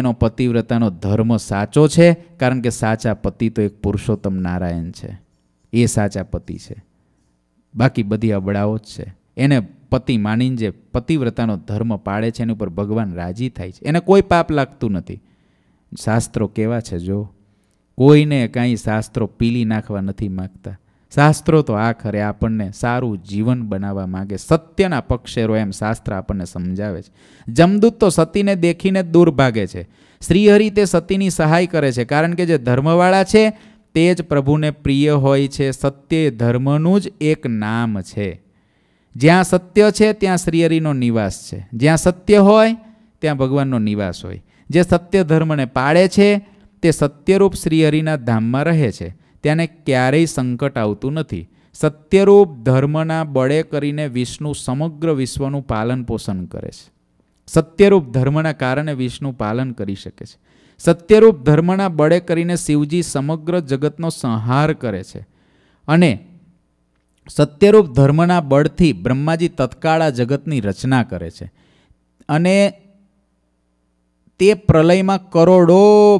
એનો પતિવ્રતાનો ધર્મ સાચો છે કારણ કે સાચા પતિ તો એક પુરુષોત્તમ નારાયણ છે એ સાચા પતિ છે બાકી બધી અબડાઓ જ છે એને પતિ માનીને જે પતિવ્રતાનો ધર્મ પાળે છે એની ઉપર ભગવાન રાજી થાય છે એને કોઈ પાપ લાગતું નથી શાસ્ત્રો કેવા છે જો કોઈને કાંઈ શાસ્ત્રો પીલી નાખવા નથી માગતા શાસ્ત્રો તો આખરે આપણને સારું જીવન બનાવવા માગે સત્યના પક્ષેરો એમ શાસ્ત્ર આપણને સમજાવે છે જમદૂત તો સતીને દેખીને દૂર ભાગે છે શ્રીહરિ તે સતીની સહાય કરે છે કારણ કે જે ધર્મવાળા છે તે જ પ્રભુને પ્રિય હોય છે સત્ય ધર્મનું જ એક નામ છે જ્યાં સત્ય છે ત્યાં શ્રીહરિનો નિવાસ છે જ્યાં સત્ય હોય ત્યાં ભગવાનનો નિવાસ હોય જે સત્ય ધર્મને પાળે છે તે સત્યરૂપ શ્રીહરિના ધામમાં રહે છે તેને ક્યારેય સંકટ આવતું નથી સત્યરૂપ ધર્મના બળે કરીને વિષ્ણુ સમગ્ર વિશ્વનું પાલન પોષણ કરે છે સત્યરૂપ ધર્મના કારણે વિષ્ણુ પાલન કરી શકે છે સત્યરૂપ ધર્મના બળે કરીને શિવજી સમગ્ર જગતનો સંહાર કરે છે અને સત્યરૂપ ધર્મના બળથી બ્રહ્માજી તત્કાળ આ જગતની રચના કરે છે અને તે પ્રલયમાં કરોડો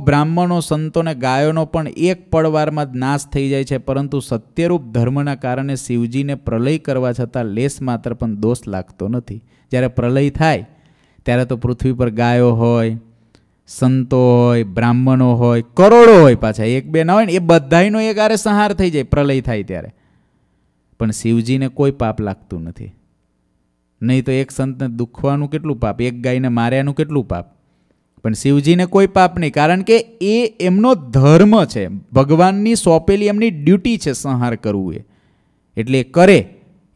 બ્રાહ્મણો સંતોને ગાયોનો પણ એક પડવારમાં જ નાશ થઈ જાય છે પરંતુ સત્યરૂપ ધર્મના કારણે શિવજીને પ્રલય કરવા છતાં લેસ માત્ર પણ દોષ લાગતો નથી જ્યારે પ્રલય થાય ત્યારે તો પૃથ્વી પર ગાયો હોય સંતો હોય બ્રાહ્મણો હોય કરોડો હોય પાછા એક બે ના હોય ને એ બધાયનો એક આરે સંહાર થઈ જાય પ્રલય થાય ત્યારે પણ શિવજીને કોઈ પાપ લાગતું નથી નહીં તો એક સંતને દુખવાનું કેટલું પાપ એક ગાયને માર્યાનું કેટલું પાપ પણ શિવજીને કોઈ પાપ નહીં કારણ કે એ એમનો ધર્મ છે ભગવાનની સોંપેલી એમની ડ્યુટી છે સંહાર કરવું એ એટલે એ કરે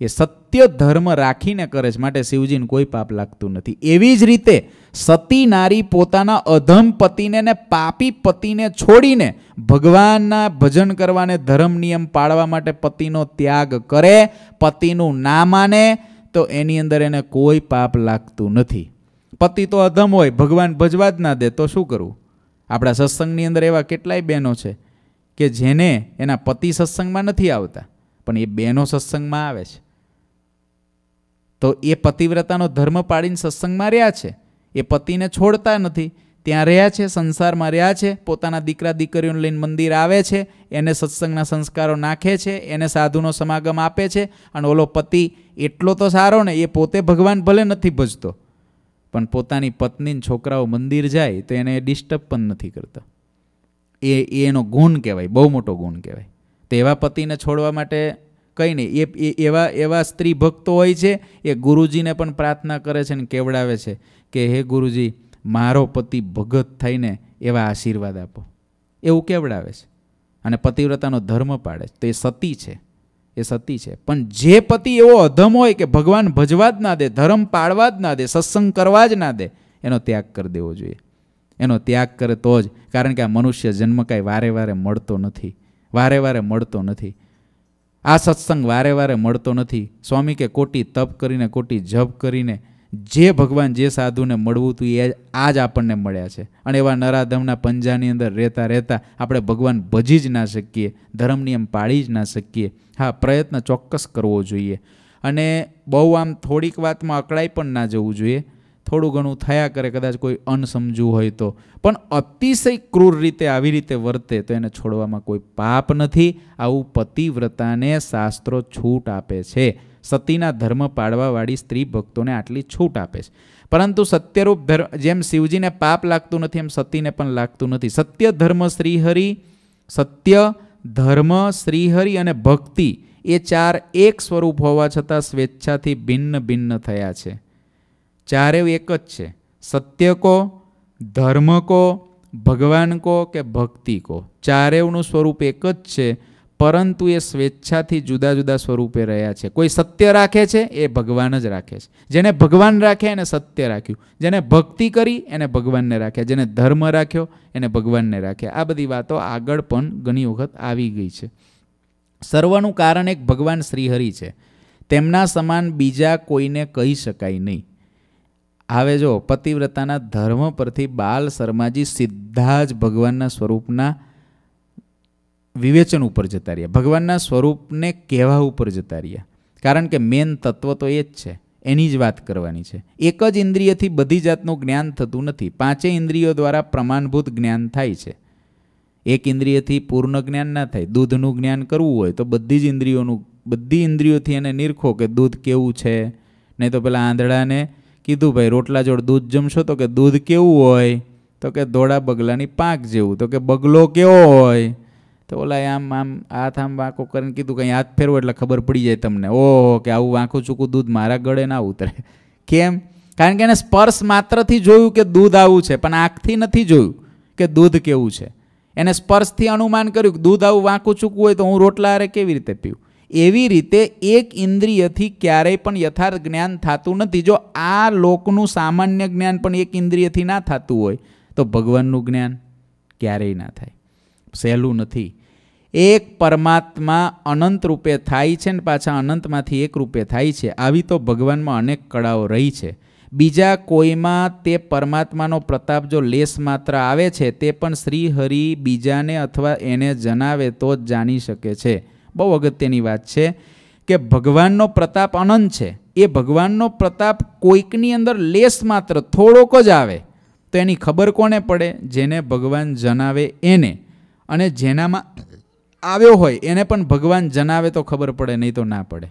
એ સત સત્ય ધર્મ રાખીને કરે છે માટે શિવજીને કોઈ પાપ લાગતું નથી એવી જ રીતે સતી નારી પોતાના અધમ પતિને ને પાપી પતિને છોડીને ભગવાનના ભજન કરવાને ધર્મ નિયમ પાળવા માટે પતિનો ત્યાગ કરે પતિનું ના માને તો એની અંદર એને કોઈ પાપ લાગતું નથી પતિ તો અધમ હોય ભગવાન ભજવા જ ના દે તો શું કરવું આપણા સત્સંગની અંદર એવા કેટલાય બહેનો છે કે જેને એના પતિ સત્સંગમાં નથી આવતા પણ એ બહેનો સત્સંગમાં આવે છે તો એ પતિવ્રતાનો ધર્મ પાડીને સત્સંગમાં રહ્યા છે એ પતિને છોડતા નથી ત્યાં રહ્યા છે સંસારમાં રહ્યા છે પોતાના દીકરા દીકરીઓને લઈને મંદિર આવે છે એને સત્સંગના સંસ્કારો નાખે છે એને સાધુનો સમાગમ આપે છે અને ઓલો પતિ એટલો તો સારો ને એ પોતે ભગવાન ભલે નથી ભજતો પણ પોતાની પત્નીને છોકરાઓ મંદિર જાય તો એને ડિસ્ટર્બ પણ નથી કરતો એ એનો ગુણ કહેવાય બહુ મોટો ગુણ કહેવાય તેવા પતિને છોડવા માટે કંઈ નહીં એ એવા એવા સ્ત્રી ભક્તો હોય છે એ ગુરુજીને પણ પ્રાર્થના કરે છે ને કેવડાવે છે કે હે ગુરુજી મારો પતિ ભગત થઈને એવા આશીર્વાદ આપો એવું કેવડાવે છે અને પતિવ્રતાનો ધર્મ પાડે છે તો એ સતી છે એ સતી છે પણ જે પતિ એવો અધમ હોય કે ભગવાન ભજવા જ ના દે ધર્મ પાળવા જ ના દે સત્સંગ કરવા જ ના દે એનો ત્યાગ કરી દેવો જોઈએ એનો ત્યાગ કરે તો જ કારણ કે આ મનુષ્ય જન્મ કાંઈ વારે વારે મળતો નથી વારે વારે મળતો નથી આ સત્સંગ વારે વારે મળતો નથી સ્વામી કે કોટી તપ કરીને કોટી જપ કરીને જે ભગવાન જે સાધુને મળવું હતું એ આ જ આપણને મળ્યા છે અને એવા નરાધમના પંજાની અંદર રહેતા રહેતા આપણે ભગવાન ભજી જ ના શકીએ ધર્મ નિયમ પાળી જ ના શકીએ હા પ્રયત્ન ચોક્કસ કરવો જોઈએ અને બહુ આમ થોડીક વાતમાં અકળાઈ પણ ના જવું જોઈએ થોડું ઘણું થયા કરે કદાચ કોઈ અનસમજવું હોય તો પણ અતિશય ક્રૂર રીતે આવી રીતે વર્તે તો એને છોડવામાં કોઈ પાપ નથી આવું પતિવ્રતાને શાસ્ત્રો છૂટ આપે છે સતીના ધર્મ પાડવાવાળી સ્ત્રી ભક્તોને આટલી છૂટ આપે છે પરંતુ સત્યરૂપ ધર્મ જેમ શિવજીને પાપ લાગતું નથી એમ સતીને પણ લાગતું નથી સત્ય ધર્મ શ્રીહરિ સત્ય ધર્મ શ્રીહરિ અને ભક્તિ એ ચાર એક સ્વરૂપ હોવા છતાં સ્વેચ્છાથી ભિન્ન ભિન્ન થયા છે ચારે એક જ છે સત્ય કહો ધર્મ કો ભગવાન કો કે ભક્તિ કહો ચારેવનું સ્વરૂપ એક જ છે પરંતુ એ સ્વેચ્છાથી જુદા જુદા સ્વરૂપે રહ્યા છે કોઈ સત્ય રાખે છે એ ભગવાન જ રાખે છે જેને ભગવાન રાખે એને સત્ય રાખ્યું જેને ભક્તિ કરી એને ભગવાનને રાખ્યા જેને ધર્મ રાખ્યો એને ભગવાનને રાખ્યા આ બધી વાતો આગળ પણ ઘણી વખત આવી ગઈ છે સર્વનું કારણ એક ભગવાન શ્રીહરિ છે તેમના સમાન બીજા કોઈને કહી શકાય નહીં આવે જો પતિવ્રતાના ધર્મ પરથી બાલ શર્માજી સીધા જ ભગવાનના સ્વરૂપના વિવેચન ઉપર જતા રહ્યા ભગવાનના સ્વરૂપને કહેવા ઉપર જતા રહ્યા કારણ કે મેન તત્વ તો એ જ છે એની જ વાત કરવાની છે એક જ ઇન્દ્રિયથી બધી જાતનું જ્ઞાન થતું નથી પાંચે ઇન્દ્રિયો દ્વારા પ્રમાણભૂત જ્ઞાન થાય છે એક ઇન્દ્રિયથી પૂર્ણ જ્ઞાન ના થાય દૂધનું જ્ઞાન કરવું હોય તો બધી જ ઇન્દ્રિયોનું બધી ઇન્દ્રિયોથી એને નિરખો કે દૂધ કેવું છે નહીં તો પેલા આંધળાને કીધું ભાઈ રોટલા જોડ દૂધ જમશો તો કે દૂધ કેવું હોય તો કે ધોળા બગલાની પાંખ જેવું તો કે બગલો કેવો હોય તો ઓલા આમ આમ હાથ આમ વાંકો કરીને કીધું કંઈ હાથ ફેરવો એટલે ખબર પડી જાય તમને ઓહો કે આવું વાંકું ચૂકું દૂધ મારા ગળે ના ઉતરે કેમ કારણ કે એને સ્પર્શ માત્રથી જોયું કે દૂધ આવું છે પણ આંખથી નથી જોયું કે દૂધ કેવું છે એને સ્પર્શથી અનુમાન કર્યું કે દૂધ આવું વાંકું ચૂકવું હોય તો હું રોટલા અરે કેવી રીતે પીવું એવી રીતે એક ઇન્દ્રિયથી ક્યારેય પણ યથાર્થ જ્ઞાન થતું નથી જો આ લોકનું સામાન્ય જ્ઞાન પણ એક ઇન્દ્રિયથી ના થતું હોય તો ભગવાનનું જ્ઞાન ક્યારેય ના થાય સહેલું નથી એક પરમાત્મા અનંત રૂપે થાય છે ને પાછા અનંતમાંથી એક રૂપે થાય છે આવી તો ભગવાનમાં અનેક કળાઓ રહી છે બીજા કોઈમાં તે પરમાત્માનો પ્રતાપ જો લેસ માત્ર આવે છે તે પણ શ્રી હરિ બીજાને અથવા એને જણાવે તો જ જાણી શકે છે બહુ અગત્યની વાત છે કે ભગવાનનો પ્રતાપ અનંત છે એ ભગવાનનો પ્રતાપ કોઈકની અંદર લેસ માત્ર થોડોક જ આવે તો એની ખબર કોને પડે જેને ભગવાન જણાવે એને અને જેનામાં આવ્યો હોય એને પણ ભગવાન જણાવે તો ખબર પડે નહીં તો ના પડે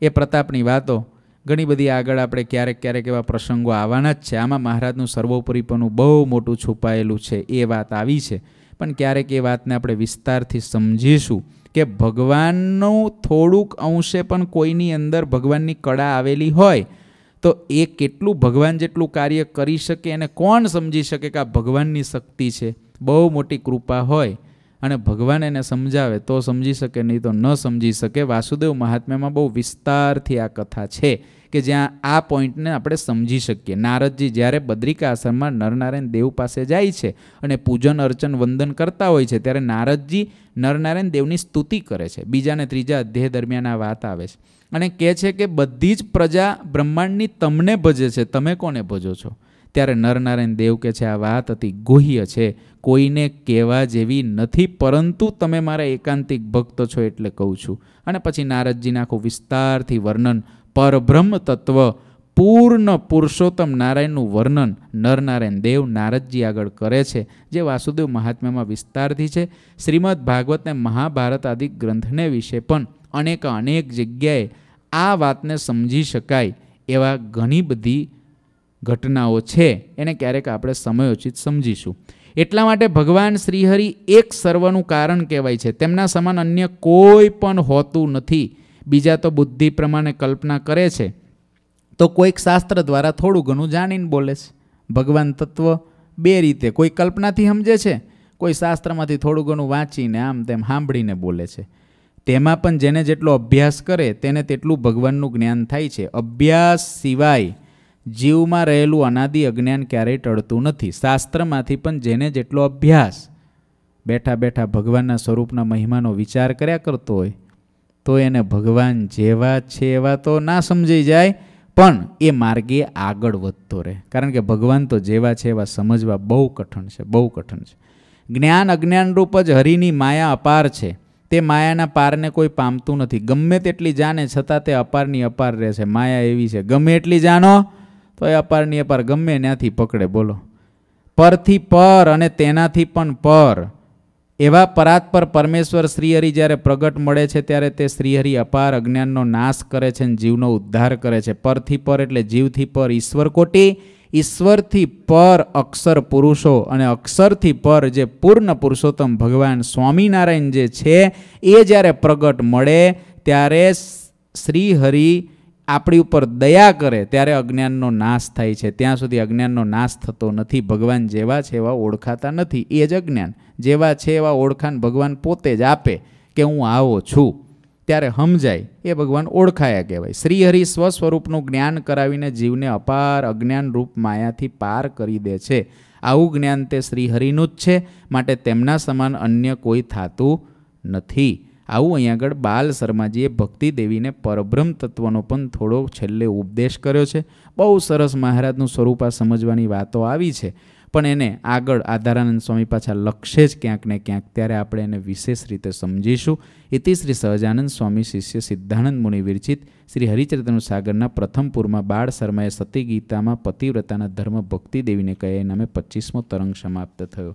એ પ્રતાપની વાતો ઘણી બધી આગળ આપણે ક્યારેક ક્યારેક એવા પ્રસંગો આવવાના જ છે આમાં મહારાજનું સર્વોપરીપણું બહુ મોટું છુપાયેલું છે એ વાત આવી છે પણ ક્યારેક એ વાતને આપણે વિસ્તારથી સમજીશું કે ભગવાનનું થોડુંક અંશે પણ કોઈની અંદર ભગવાનની કળા આવેલી હોય તો એ કેટલું ભગવાન જેટલું કાર્ય કરી શકે અને કોણ સમજી શકે કે આ ભગવાનની શક્તિ છે બહુ મોટી કૃપા હોય અને ભગવાન એને સમજાવે તો સમજી શકે નહીં તો ન સમજી શકે વાસુદેવ મહાત્મ્યમાં બહુ વિસ્તારથી આ કથા છે કે જ્યાં આ પોઈન્ટને આપણે સમજી શકીએ નારદજી જ્યારે બદ્રિકા આશ્રમમાં નરનારાયણ દેવ પાસે જાય છે અને પૂજન અર્ચન વંદન કરતા હોય છે ત્યારે નારદજી નરનારાયણ દેવની સ્તુતિ કરે છે બીજા ને ત્રીજા અધ્યાય દરમિયાન આ વાત આવે છે અને કહે છે કે બધી જ પ્રજા બ્રહ્માંડની તમને ભજે છે તમે કોને ભજો છો ત્યારે નરનારાયણ દેવ કે છે આ વાત અતિ ગુહ્ય છે કોઈને કહેવા જેવી નથી પરંતુ તમે મારા એકાંતિક ભક્ત છો એટલે કહું છું અને પછી નારદજીના આખું વિસ્તારથી વર્ણન પરબ્રહ્મ તત્વ પૂર્ણ પુરુષોત્તમ નારાયણનું વર્ણન નરનારાયણ દેવ નારદજી આગળ કરે છે જે વાસુદેવ મહાત્મ્યમાં વિસ્તારથી છે શ્રીમદ ભાગવતને મહાભારત આદિ ગ્રંથને વિશે પણ અનેક અનેક જગ્યાએ આ વાતને સમજી શકાય એવા ઘણી બધી ઘટનાઓ છે એને ક્યારેક આપણે સમયોચિત સમજીશું એટલા માટે ભગવાન શ્રીહરિ એક સર્વનું કારણ કહેવાય છે તેમના સમાન અન્ય કોઈ પણ હોતું નથી બીજા તો બુદ્ધિ પ્રમાણે કલ્પના કરે છે તો કોઈક શાસ્ત્ર દ્વારા થોડું ઘણું જાણીને બોલે છે ભગવાન તત્વ બે રીતે કોઈ કલ્પનાથી સમજે છે કોઈ શાસ્ત્રમાંથી થોડું ઘણું વાંચીને આમ તેમ સાંભળીને બોલે છે તેમાં પણ જેને જેટલો અભ્યાસ કરે તેને તેટલું ભગવાનનું જ્ઞાન થાય છે અભ્યાસ સિવાય જીવમાં રહેલું અનાદિ અજ્ઞાન ક્યારેય ટળતું નથી શાસ્ત્રમાંથી પણ જેને જેટલો અભ્યાસ બેઠા બેઠા ભગવાનના સ્વરૂપના મહિમાનો વિચાર કર્યા કરતો હોય તો એને ભગવાન જેવા છે એવા તો ના સમજાઈ જાય પણ એ માર્ગે આગળ વધતો રહે કારણ કે ભગવાન તો જેવા છે એવા સમજવા બહુ કઠણ છે બહુ કઠણ છે જ્ઞાન અજ્ઞાન રૂપ જ હરિની માયા અપાર છે તે માયાના પારને કોઈ પામતું નથી ગમે તેટલી જાણે છતાં તે અપારની અપાર રહે છે માયા એવી છે ગમે એટલી જાણો તો એ અપારની અપાર ગમે ત્યાંથી પકડે બોલો પરથી પર અને તેનાથી પણ પર એવા પરાત્પર પરમેશ્વર શ્રીહરિ જ્યારે પ્રગટ મળે છે ત્યારે તે શ્રીહરિ અપાર અજ્ઞાનનો નાશ કરે છે અને જીવનો ઉદ્ધાર કરે છે પરથી પર એટલે જીવથી પર ઈશ્વર કોટી ઈશ્વરથી પર અક્ષર પુરુષો અને અક્ષરથી પર જે પૂર્ણ પુરુષોત્તમ ભગવાન સ્વામિનારાયણ જે છે એ જ્યારે પ્રગટ મળે ત્યારે શ્રીહરિ આપણી ઉપર દયા કરે ત્યારે અજ્ઞાનનો નાશ થાય છે ત્યાં સુધી અજ્ઞાનનો નાશ થતો નથી ભગવાન જેવા છે એવા ઓળખાતા નથી એ જ અજ્ઞાન જેવા છે એવા ઓળખાણ ભગવાન પોતે જ આપે કે હું આવો છું ત્યારે સમજાય એ ભગવાન ઓળખાયા કહેવાય શ્રીહરિ સ્વસ્વરૂપનું જ્ઞાન કરાવીને જીવને અપાર અજ્ઞાનરૂપ માયાથી પાર કરી દે છે આવું જ્ઞાન તે શ્રીહરિનું જ છે માટે તેમના સમાન અન્ય કોઈ થતું નથી આવું અહીં આગળ બાલ શર્માજીએ ભક્તિ દેવીને પરબ્રહ્મ તત્વનો પણ થોડો છેલ્લે ઉપદેશ કર્યો છે બહુ સરસ મહારાજનું સ્વરૂપ આ સમજવાની વાતો આવી છે પણ એને આગળ આધારાનંદ સ્વામી પાછા લક્ષે જ ક્યાંક ને ક્યાંક ત્યારે આપણે એને વિશેષ રીતે સમજીશું ઇતિ શ્રી સહજાનંદ સ્વામી શિષ્ય સિદ્ધાનંદ મુનિ વિરચિત શ્રી હરિચરિતનું સાગરના પ્રથમ પુરમાં બાળ શર્માએ સતી ગીતામાં પતિવ્રતાના ધર્મ ભક્તિ દેવીને કહે નામે પચીસમો તરંગ સમાપ્ત થયો